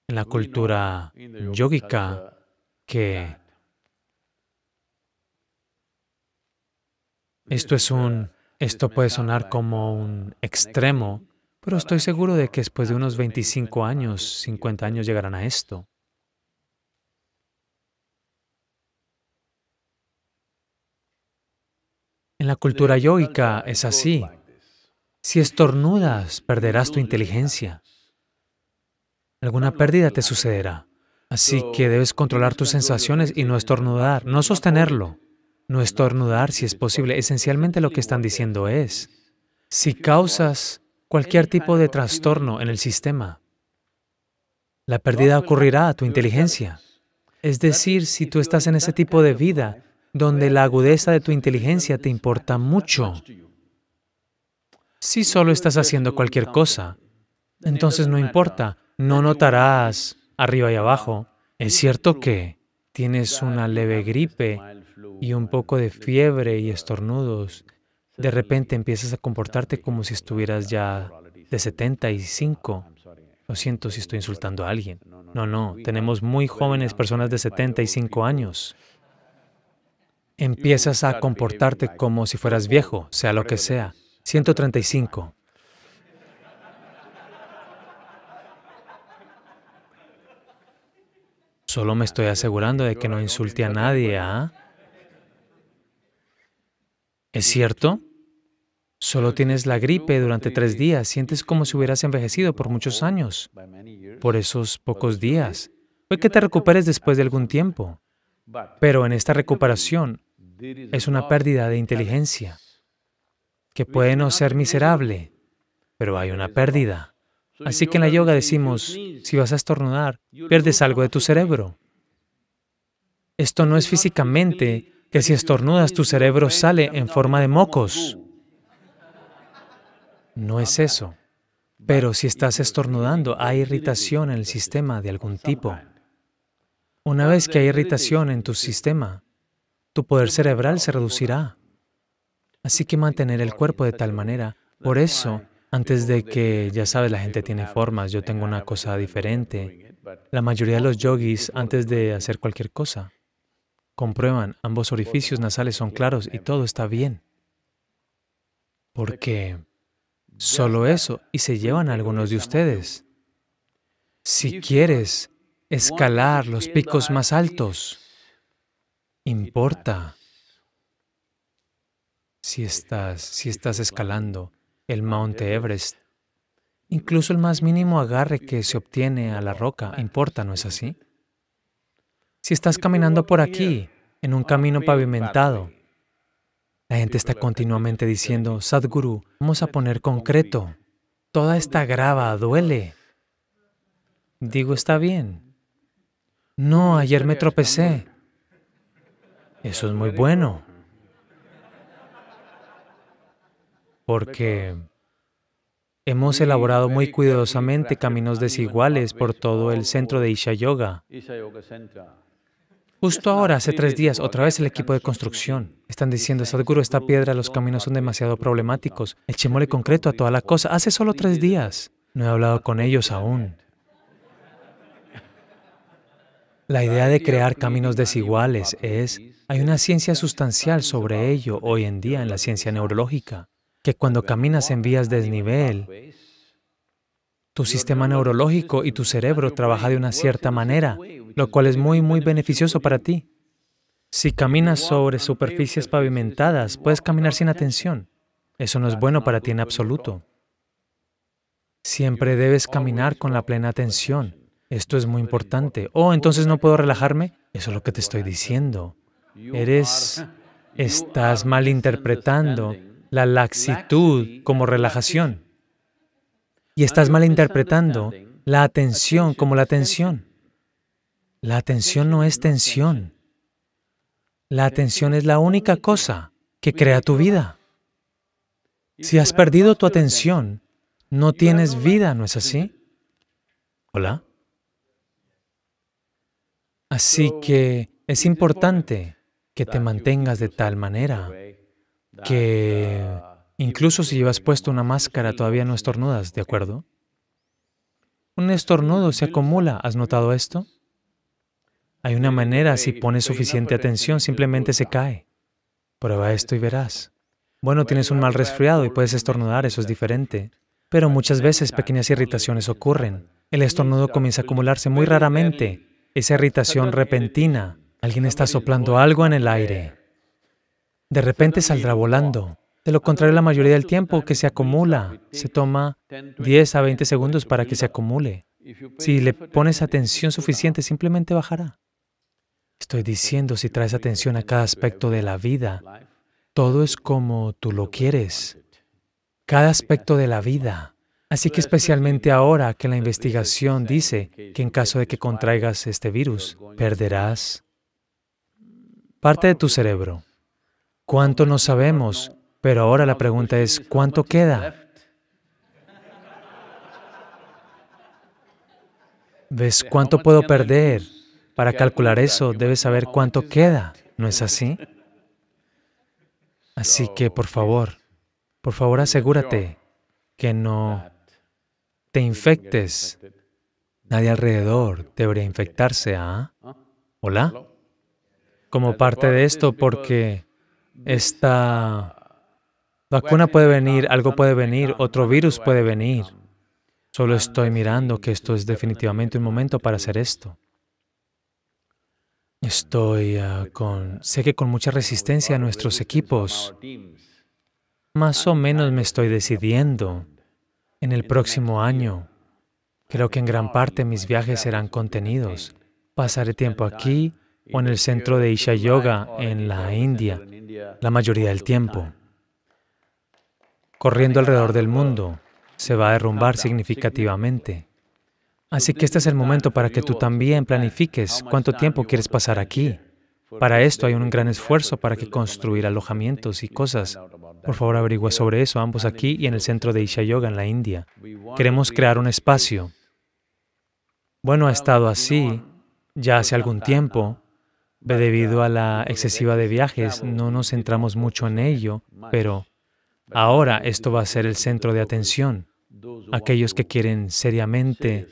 en la cultura yogica que esto es un esto puede sonar como un extremo, pero estoy seguro de que después de unos 25 años, 50 años llegarán a esto. En la cultura yóica es así. Si estornudas, perderás tu inteligencia. Alguna pérdida te sucederá. Así que debes controlar tus sensaciones y no estornudar, no sostenerlo. No estornudar si es posible. Esencialmente lo que están diciendo es, si causas cualquier tipo de trastorno en el sistema, la pérdida ocurrirá a tu inteligencia. Es decir, si tú estás en ese tipo de vida, donde la agudeza de tu inteligencia te importa mucho. Si solo estás haciendo cualquier cosa, entonces no importa, no notarás arriba y abajo. Es cierto que tienes una leve gripe y un poco de fiebre y estornudos. De repente empiezas a comportarte como si estuvieras ya de 75. Lo siento si estoy insultando a alguien. No, no, tenemos muy jóvenes personas de 75 años empiezas a comportarte como si fueras viejo, sea lo que sea. 135. Solo me estoy asegurando de que no insulte a nadie, ¿ah? ¿Es cierto? Solo tienes la gripe durante tres días, sientes como si hubieras envejecido por muchos años, por esos pocos días. Puede que te recuperes después de algún tiempo, pero en esta recuperación es una pérdida de inteligencia que puede no ser miserable, pero hay una pérdida. Así que en la yoga decimos, si vas a estornudar, pierdes algo de tu cerebro. Esto no es físicamente que si estornudas tu cerebro sale en forma de mocos. No es eso. Pero si estás estornudando, hay irritación en el sistema de algún tipo. Una vez que hay irritación en tu sistema, tu poder cerebral se reducirá. Así que mantener el cuerpo de tal manera. Por eso, antes de que, ya sabes, la gente tiene formas, yo tengo una cosa diferente. La mayoría de los yogis, antes de hacer cualquier cosa, comprueban, ambos orificios nasales son claros y todo está bien. Porque solo eso, y se llevan algunos de ustedes. Si quieres escalar los picos más altos, importa si estás, si estás escalando el monte Everest. Incluso el más mínimo agarre que se obtiene a la roca importa, ¿no es así? Si estás caminando por aquí, en un camino pavimentado, la gente está continuamente diciendo, Sadhguru, vamos a poner concreto. Toda esta grava duele. Digo, está bien. No, ayer me tropecé. Eso es muy bueno. Porque hemos elaborado muy cuidadosamente caminos desiguales por todo el centro de Isha Yoga. Justo ahora, hace tres días, otra vez el equipo de construcción. Están diciendo, Sadhguru, esta piedra, los caminos son demasiado problemáticos. Echémosle concreto a toda la cosa. Hace solo tres días. No he hablado con ellos aún. La idea de crear caminos desiguales es, hay una ciencia sustancial sobre ello hoy en día en la ciencia neurológica, que cuando caminas en vías de desnivel, pues, tu sistema neurológico y tu cerebro trabaja de una cierta manera, lo cual es muy, muy beneficioso para ti. Si caminas sobre superficies pavimentadas, puedes caminar sin atención. Eso no es bueno para ti en absoluto. Siempre debes caminar con la plena atención. Esto es muy importante. Oh, entonces no puedo relajarme. Eso es lo que te estoy diciendo. Eres, estás malinterpretando la laxitud como relajación. Y estás malinterpretando la atención como la tensión. La atención no es tensión. La atención es la única cosa que crea tu vida. Si has perdido tu atención, no tienes vida, ¿no es así? Hola. Así que es importante que te mantengas de tal manera que uh, incluso si llevas puesto una máscara todavía no estornudas, ¿de acuerdo? Un estornudo se acumula, ¿has notado esto? Hay una manera, si pones suficiente atención, simplemente se cae. Prueba esto y verás. Bueno, tienes un mal resfriado y puedes estornudar, eso es diferente. Pero muchas veces pequeñas irritaciones ocurren. El estornudo comienza a acumularse muy raramente esa irritación repentina. Alguien está soplando algo en el aire. De repente saldrá volando. De lo contrario, la mayoría del tiempo que se acumula, se toma 10 a 20 segundos para que se acumule. Si le pones atención suficiente, simplemente bajará. Estoy diciendo, si traes atención a cada aspecto de la vida, todo es como tú lo quieres. Cada aspecto de la vida Así que especialmente ahora que la investigación dice que en caso de que contraigas este virus, perderás parte de tu cerebro. ¿Cuánto no sabemos? Pero ahora la pregunta es, ¿cuánto queda? ¿Ves cuánto puedo perder? Para calcular eso, debes saber cuánto queda, ¿no es así? Así que, por favor, por favor asegúrate que no te infectes. Nadie alrededor debería infectarse, ¿ah? ¿Hola? Como parte de esto, porque esta vacuna puede venir, algo puede venir, otro virus puede venir. Solo estoy mirando que esto es definitivamente un momento para hacer esto. Estoy ah, con, sé que con mucha resistencia a nuestros equipos, más o menos me estoy decidiendo. En el próximo año, creo que en gran parte mis viajes serán contenidos. Pasaré tiempo aquí o en el centro de Isha Yoga en la India, la mayoría del tiempo. Corriendo alrededor del mundo, se va a derrumbar significativamente. Así que este es el momento para que tú también planifiques cuánto tiempo quieres pasar aquí. Para esto hay un gran esfuerzo para que construir alojamientos y cosas. Por favor, averigua sobre eso, ambos aquí y en el centro de Isha Yoga, en la India. Queremos crear un espacio. Bueno, ha estado así ya hace algún tiempo. Debido uh, a la excesiva de viajes, no nos centramos mucho en ello, pero ahora esto va a ser el centro de atención. Aquellos que quieren seriamente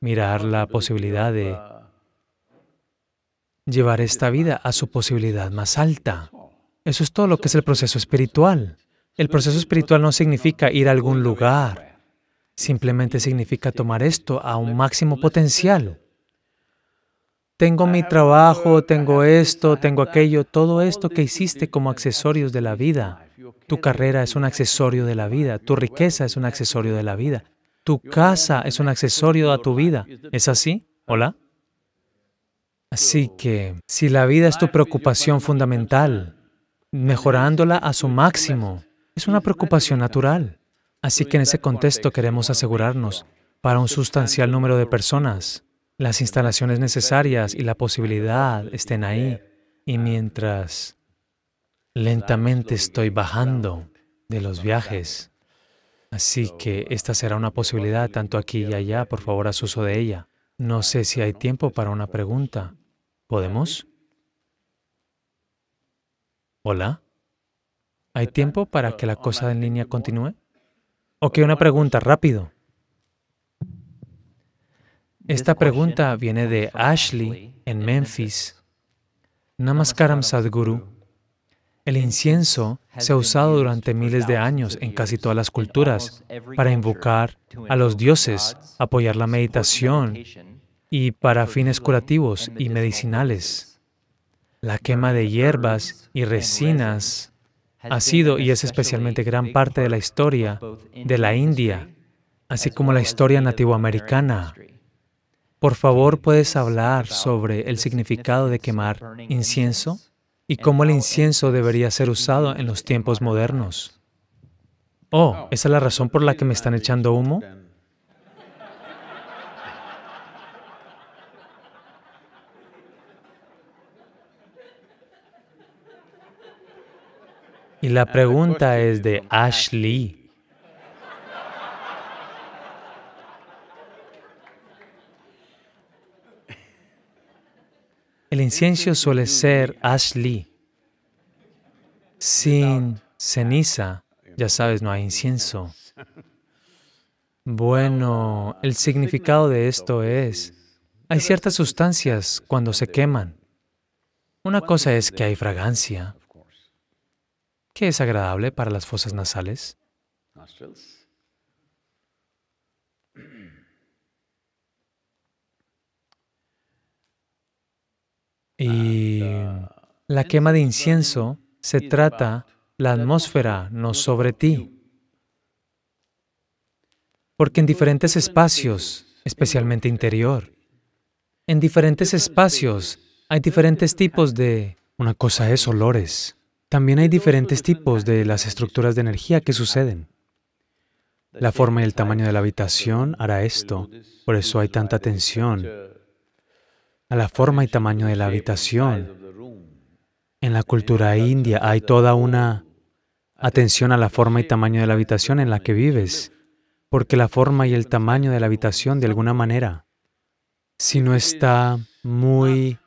mirar la posibilidad de uh, llevar esta vida a su posibilidad más alta. Eso es todo lo que es el proceso espiritual. El proceso espiritual no significa ir a algún lugar. Simplemente significa tomar esto a un máximo potencial. Tengo mi trabajo, tengo esto, tengo aquello, todo esto que hiciste como accesorios de la vida. Tu carrera es un accesorio de la vida, tu riqueza es un accesorio de la vida, tu casa es un accesorio a tu vida. ¿Es así? ¿Hola? Así que, si la vida es tu preocupación fundamental, mejorándola a su máximo, es una preocupación natural. Así que en ese contexto queremos asegurarnos, para un sustancial número de personas, las instalaciones necesarias y la posibilidad estén ahí. Y mientras lentamente estoy bajando de los viajes, así que esta será una posibilidad tanto aquí y allá, por favor haz uso de ella. No sé si hay tiempo para una pregunta. ¿Podemos? Hola. ¿Hay tiempo para que la cosa en línea continúe? Ok, una pregunta, rápido. Esta pregunta viene de Ashley en Memphis. Namaskaram Sadhguru. El incienso se ha usado durante miles de años en casi todas las culturas para invocar a los dioses, apoyar la meditación y para fines curativos y medicinales. Pues, la quema de hierbas y resinas ha sido y es especialmente gran parte de la historia de la India, así como la historia nativoamericana. Por favor, ¿puedes hablar sobre el significado de quemar incienso y cómo el incienso debería ser usado en los tiempos modernos? Oh, ¿esa es la razón por la que me están echando humo? Y la pregunta es de Ashley. El incienso suele ser Ashley. Sin ceniza, ya sabes, no hay incienso. Bueno, el significado de esto es, hay ciertas sustancias cuando se queman. Una cosa es que hay fragancia, ¿Qué es agradable para las fosas nasales. Y ah, la quema de incienso se trata la atmósfera, no sobre ti. Porque en diferentes espacios, especialmente interior, en diferentes espacios hay diferentes tipos de... Una cosa es olores, también hay diferentes tipos de las estructuras de energía que suceden. La forma y el tamaño de la habitación hará esto, por eso hay tanta atención a la forma y tamaño de la habitación. En la cultura india hay toda una atención a la forma y tamaño de la habitación en la que vives, porque la forma y el tamaño de la habitación, de alguna manera, si no está muy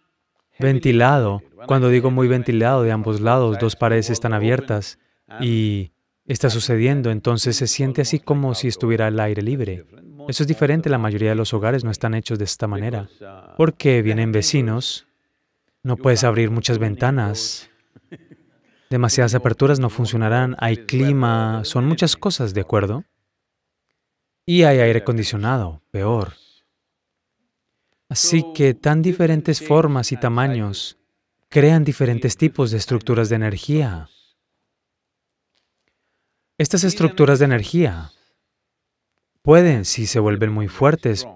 ventilado, cuando digo muy ventilado de ambos lados, dos paredes están abiertas y está sucediendo, entonces se siente así como si estuviera el aire libre. Eso es diferente, la mayoría de los hogares no están hechos de esta manera, porque vienen vecinos, no puedes abrir muchas ventanas, demasiadas aperturas no funcionarán, hay clima, son muchas cosas, ¿de acuerdo? Y hay aire acondicionado, peor. Así que tan diferentes formas y tamaños crean diferentes tipos de estructuras de energía. Estas estructuras de energía pueden, si se vuelven muy fuertes,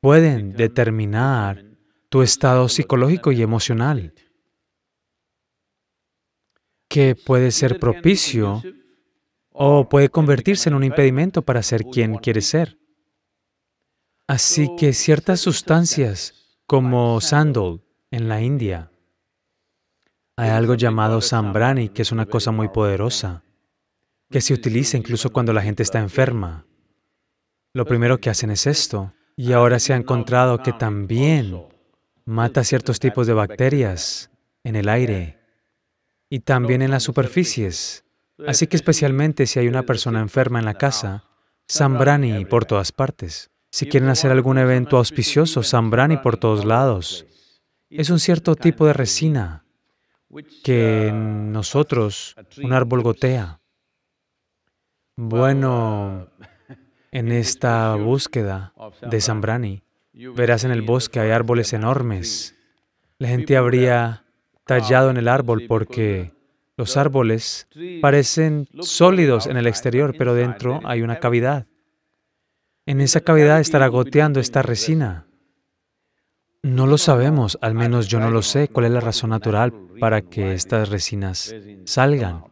pueden determinar tu estado psicológico y emocional, que puede ser propicio o puede convertirse en un impedimento para ser quien quieres ser. Así que ciertas sustancias, como sandal en la India, hay algo llamado Sambrani, que es una cosa muy poderosa, que se utiliza incluso cuando la gente está enferma. Lo primero que hacen es esto. Y ahora se ha encontrado que también mata ciertos tipos de bacterias en el aire y también en las superficies. Así que especialmente si hay una persona enferma en la casa, Sambrani por todas partes. Si quieren hacer algún evento auspicioso, Sambrani por todos lados. Es un cierto tipo de resina que uh, en nosotros un árbol gotea. Bueno, en esta búsqueda de Zambrani, verás en el bosque hay árboles enormes. La gente habría tallado en el árbol porque los árboles parecen sólidos en el exterior, pero dentro hay una cavidad. En esa cavidad estará goteando esta resina. No lo sabemos, al menos yo no lo sé, cuál es la razón natural para que estas resinas salgan.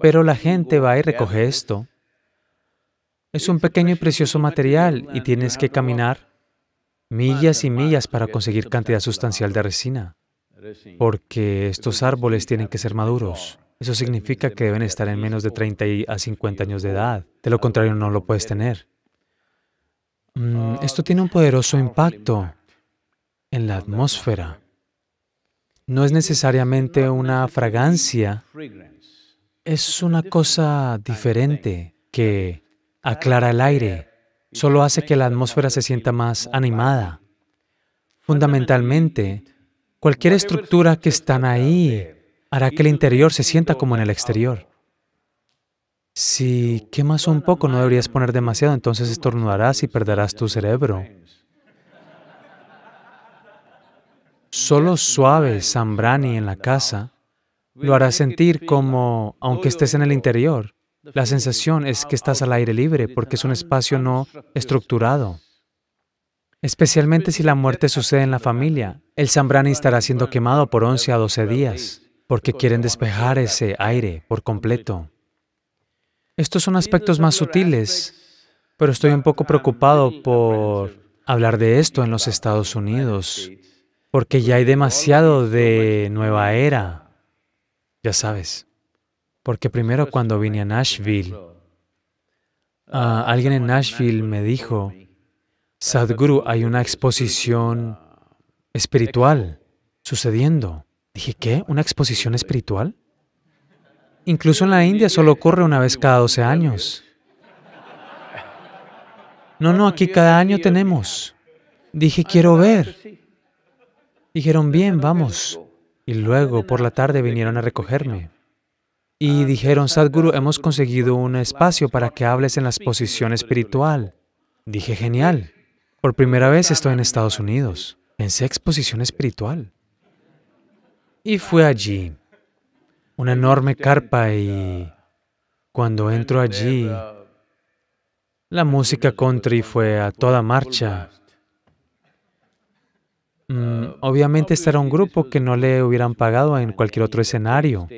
Pero la gente va y recoge esto. Es un pequeño y precioso material y tienes que caminar millas y millas para conseguir cantidad sustancial de resina, porque estos árboles tienen que ser maduros. Eso significa que deben estar en menos de 30 a 50 años de edad. De lo contrario, no lo puedes tener. Mm, esto tiene un poderoso impacto en la atmósfera. No es necesariamente una fragancia, es una cosa diferente que aclara el aire, solo hace que la atmósfera se sienta más animada. Fundamentalmente, cualquier estructura que están ahí hará que el interior se sienta como en el exterior. Si quemas un poco, no deberías poner demasiado, entonces estornudarás y perderás tu cerebro. Solo suave Zambrani en la casa lo hará sentir como, aunque estés en el interior, la sensación es que estás al aire libre porque es un espacio no estructurado. Especialmente si la muerte sucede en la familia, el Zambrani estará siendo quemado por 11 a 12 días porque quieren despejar ese aire por completo. Estos son aspectos más sutiles, pero estoy un poco preocupado por hablar de esto en los Estados Unidos porque ya hay demasiado de nueva era, ya sabes. Porque primero cuando vine a Nashville, ah, alguien en Nashville me dijo, Sadhguru, hay una exposición espiritual sucediendo. Dije, ¿qué? ¿Una exposición espiritual? Incluso en la India solo ocurre una vez cada 12 años. No, no, aquí cada año tenemos. Dije, quiero ver. Dijeron, bien, vamos. Y luego por la tarde vinieron a recogerme. Y dijeron, Sadhguru, hemos conseguido un espacio para que hables en la exposición espiritual. Dije, genial. Por primera vez estoy en Estados Unidos. Pensé exposición espiritual. Y fui allí. Una enorme carpa y cuando entro allí, la música country fue a toda marcha. Mm, uh, obviamente este era un grupo que no le hubieran pagado en cualquier otro escenario.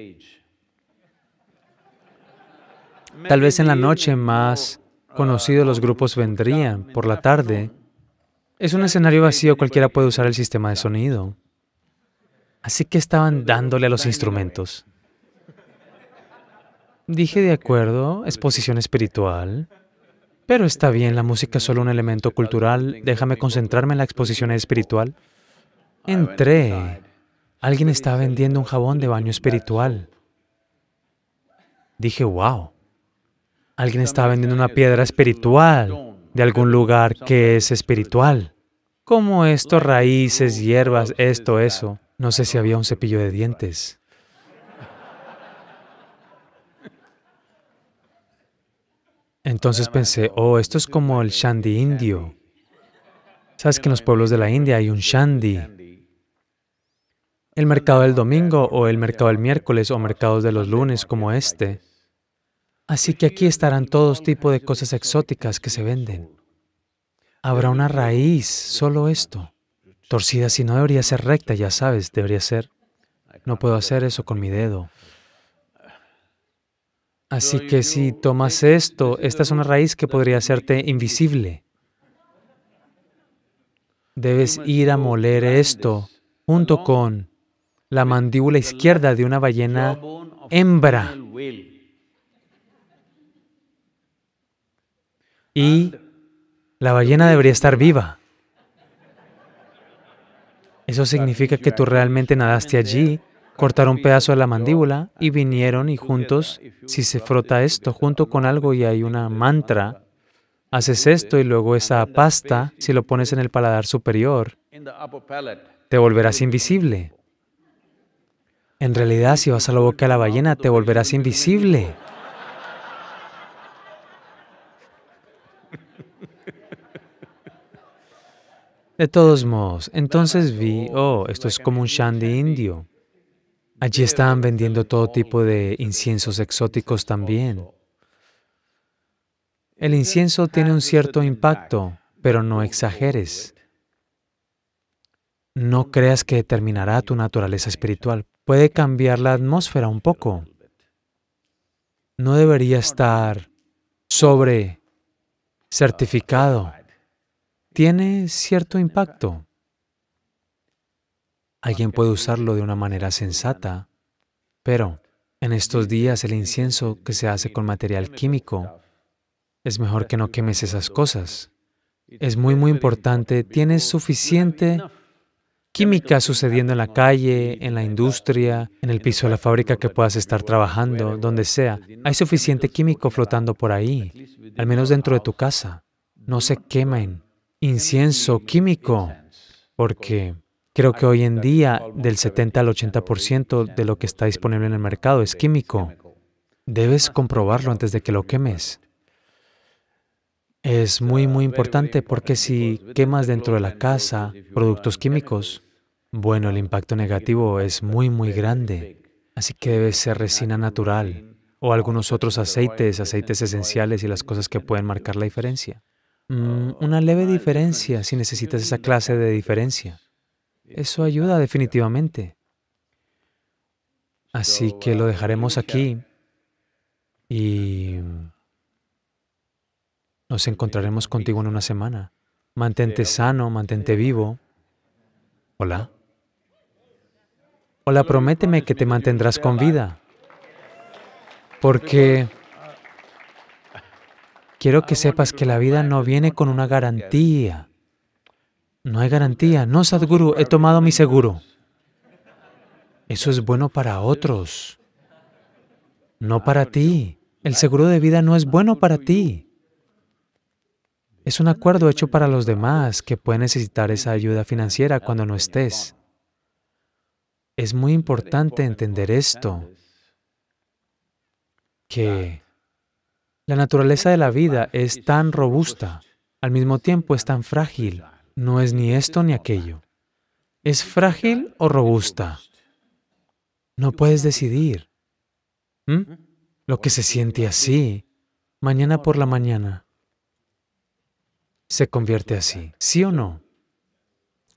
Tal vez en la noche más uh, conocido los grupos vendrían por la tarde. Es un escenario vacío, cualquiera puede usar el sistema de sonido. Así que estaban dándole a los instrumentos. Dije, de acuerdo, exposición espiritual. Pero está bien, la música es solo un elemento cultural, déjame concentrarme en la exposición espiritual. Entré. Alguien estaba vendiendo un jabón de baño espiritual. Dije, wow. Alguien estaba vendiendo una piedra espiritual de algún lugar que es espiritual. Como estos, raíces, hierbas, esto, eso. No sé si había un cepillo de dientes. Entonces pensé, oh, esto es como el shandy indio. Sabes que en los pueblos de la India hay un shandy. El mercado del domingo o el mercado del miércoles o mercados de los lunes como este. Así que aquí estarán todos tipos de cosas exóticas que se venden. Habrá una raíz, solo esto. Torcida si no debería ser recta, ya sabes, debería ser. No puedo hacer eso con mi dedo. Así que si tomas esto, esta es una raíz que podría hacerte invisible. Debes ir a moler esto ah, junto con la mandíbula izquierda de una ballena hembra y la ballena debería estar viva. Eso significa que tú realmente nadaste allí cortar un pedazo de la mandíbula y vinieron y juntos, si se frota esto junto con algo y hay una mantra, haces esto y luego esa pasta, si lo pones en el paladar superior, te volverás invisible. En realidad, si vas a la boca de la ballena, te volverás invisible. De todos modos, entonces vi, oh, esto es como un shandy indio. Allí estaban vendiendo todo tipo de inciensos exóticos también. El incienso tiene un cierto impacto, pero no exageres. No creas que determinará tu naturaleza espiritual. Puede cambiar la atmósfera un poco. No debería estar sobre ah, certificado. Tiene cierto impacto. Alguien puede usarlo de una manera sensata, pero en estos días el incienso que se hace con material químico, es mejor que no quemes esas cosas. Es muy, muy importante. Tienes suficiente química sucediendo en la calle, en la industria, en el piso de la fábrica que puedas estar trabajando, donde sea. Hay suficiente químico flotando por ahí, al menos dentro de tu casa. No se quemen incienso químico, porque Creo que hoy en día del 70 al 80% de lo que está disponible en el mercado es químico. Debes comprobarlo antes de que lo quemes. Es muy, muy importante porque si quemas dentro de la casa productos químicos, bueno, el impacto negativo es muy, muy grande. Así que debe ser resina natural o algunos otros aceites, aceites esenciales y las cosas que pueden marcar la diferencia. Mm, oh, una leve oh, oh, diferencia si necesitas esa clase de diferencia. Eso ayuda definitivamente. Así que lo dejaremos aquí y nos encontraremos contigo en una semana. Mantente sano, mantente vivo. Hola. Hola, prométeme que te mantendrás con vida. Porque quiero que sepas que la vida no viene con una garantía. No hay garantía. No, Sadhguru, he tomado mi seguro. Eso es bueno para otros, no para ti. El seguro de vida no es bueno para ti. Es un acuerdo hecho para los demás que pueden necesitar esa ayuda financiera cuando no estés. Es muy importante entender esto, que la naturaleza de la vida es tan robusta, al mismo tiempo es tan frágil, no es ni esto ni aquello. ¿Es frágil o robusta? No puedes decidir. ¿Mm? Lo que se siente así, mañana por la mañana, se convierte así, ¿sí o no?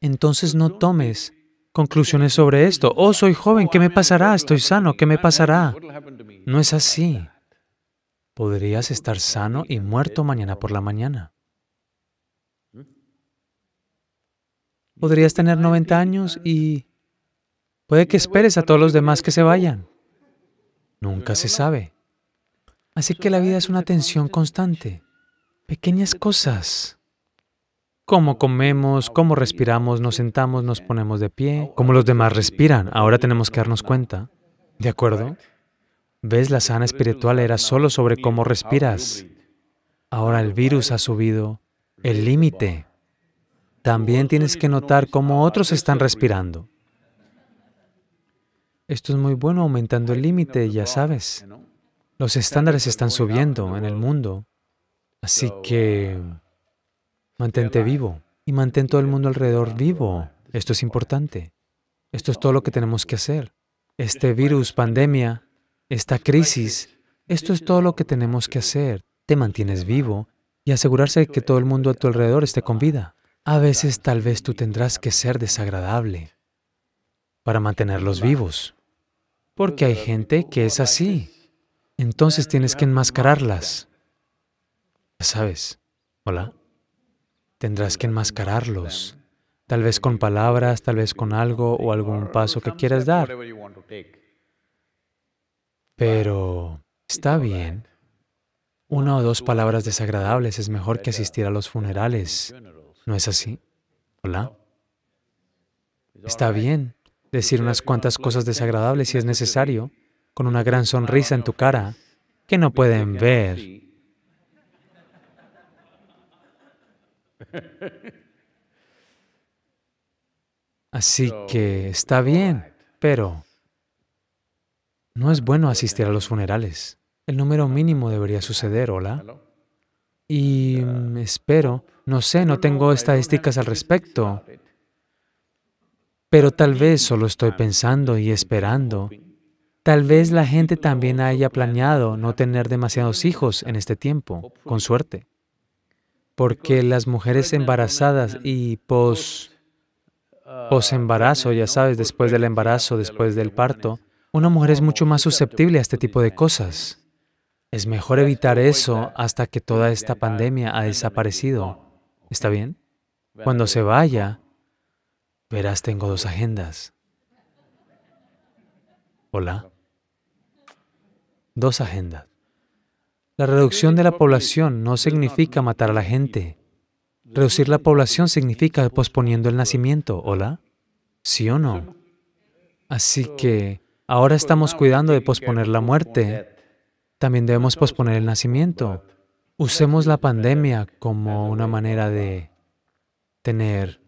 Entonces no tomes conclusiones sobre esto. Oh, soy joven, ¿qué me pasará? Estoy sano, ¿qué me pasará? No es así. Podrías estar sano y muerto mañana por la mañana. Podrías tener 90 años y puede que esperes a todos los demás que se vayan. Nunca se sabe. Así que la vida es una tensión constante. Pequeñas cosas. Cómo comemos, cómo respiramos, nos sentamos, nos ponemos de pie, cómo los demás respiran. Ahora tenemos que darnos cuenta. ¿De acuerdo? ¿Ves? La sana espiritual era solo sobre cómo respiras. Ahora el virus ha subido el límite. También tienes que notar cómo otros están respirando. Esto es muy bueno aumentando el límite, ya sabes. Los estándares están subiendo en el mundo. Así que mantente vivo y mantén todo el mundo alrededor vivo. Esto es importante. Esto es todo lo que tenemos que hacer. Este virus, pandemia, esta crisis, esto es todo lo que tenemos que hacer. Te mantienes vivo y asegurarse de que todo el mundo a tu alrededor esté con vida. A veces tal vez tú tendrás que ser desagradable para mantenerlos vivos, porque hay gente que es así. Entonces tienes que enmascararlas. ¿Sabes? Hola. Tendrás que enmascararlos, tal vez con palabras, tal vez con algo o algún paso que quieras dar. Pero está bien. Una o dos palabras desagradables es mejor que asistir a los funerales ¿No es así? ¿Hola? Está bien decir unas cuantas cosas desagradables si es necesario, con una gran sonrisa en tu cara, que no pueden ver. Así que está bien, pero no es bueno asistir a los funerales. El número mínimo debería suceder, ¿hola? Y uh, espero no sé, no tengo estadísticas al respecto, pero tal vez solo estoy pensando y esperando. Tal vez la gente también haya planeado no tener demasiados hijos en este tiempo, con suerte. Porque las mujeres embarazadas y pos, pos ah, embarazo, ya sabes, después del embarazo, después del parto, una mujer es mucho más susceptible a este tipo de cosas. Es mejor evitar eso hasta que toda esta pandemia ha desaparecido. ¿Está bien? Cuando se vaya, verás, tengo dos agendas. Hola. Dos agendas. La reducción de la población no significa matar a la gente. Reducir la población significa posponiendo el nacimiento, ¿hola? ¿Sí o no? Así que ahora estamos cuidando de posponer la muerte. También debemos posponer el nacimiento. Usemos la pandemia como una manera de tener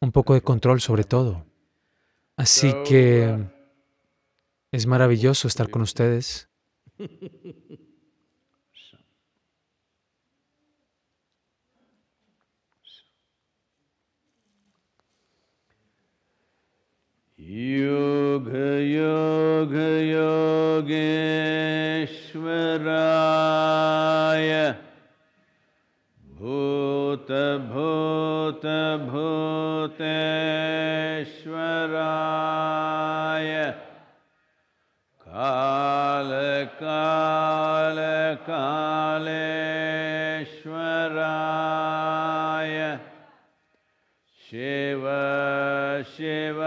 un poco de control sobre todo. Así que es maravilloso estar con ustedes. योग योग योगेश्वराय भूत भूत भूतेश्वराय काल काल कालेश्वराय शिव शिव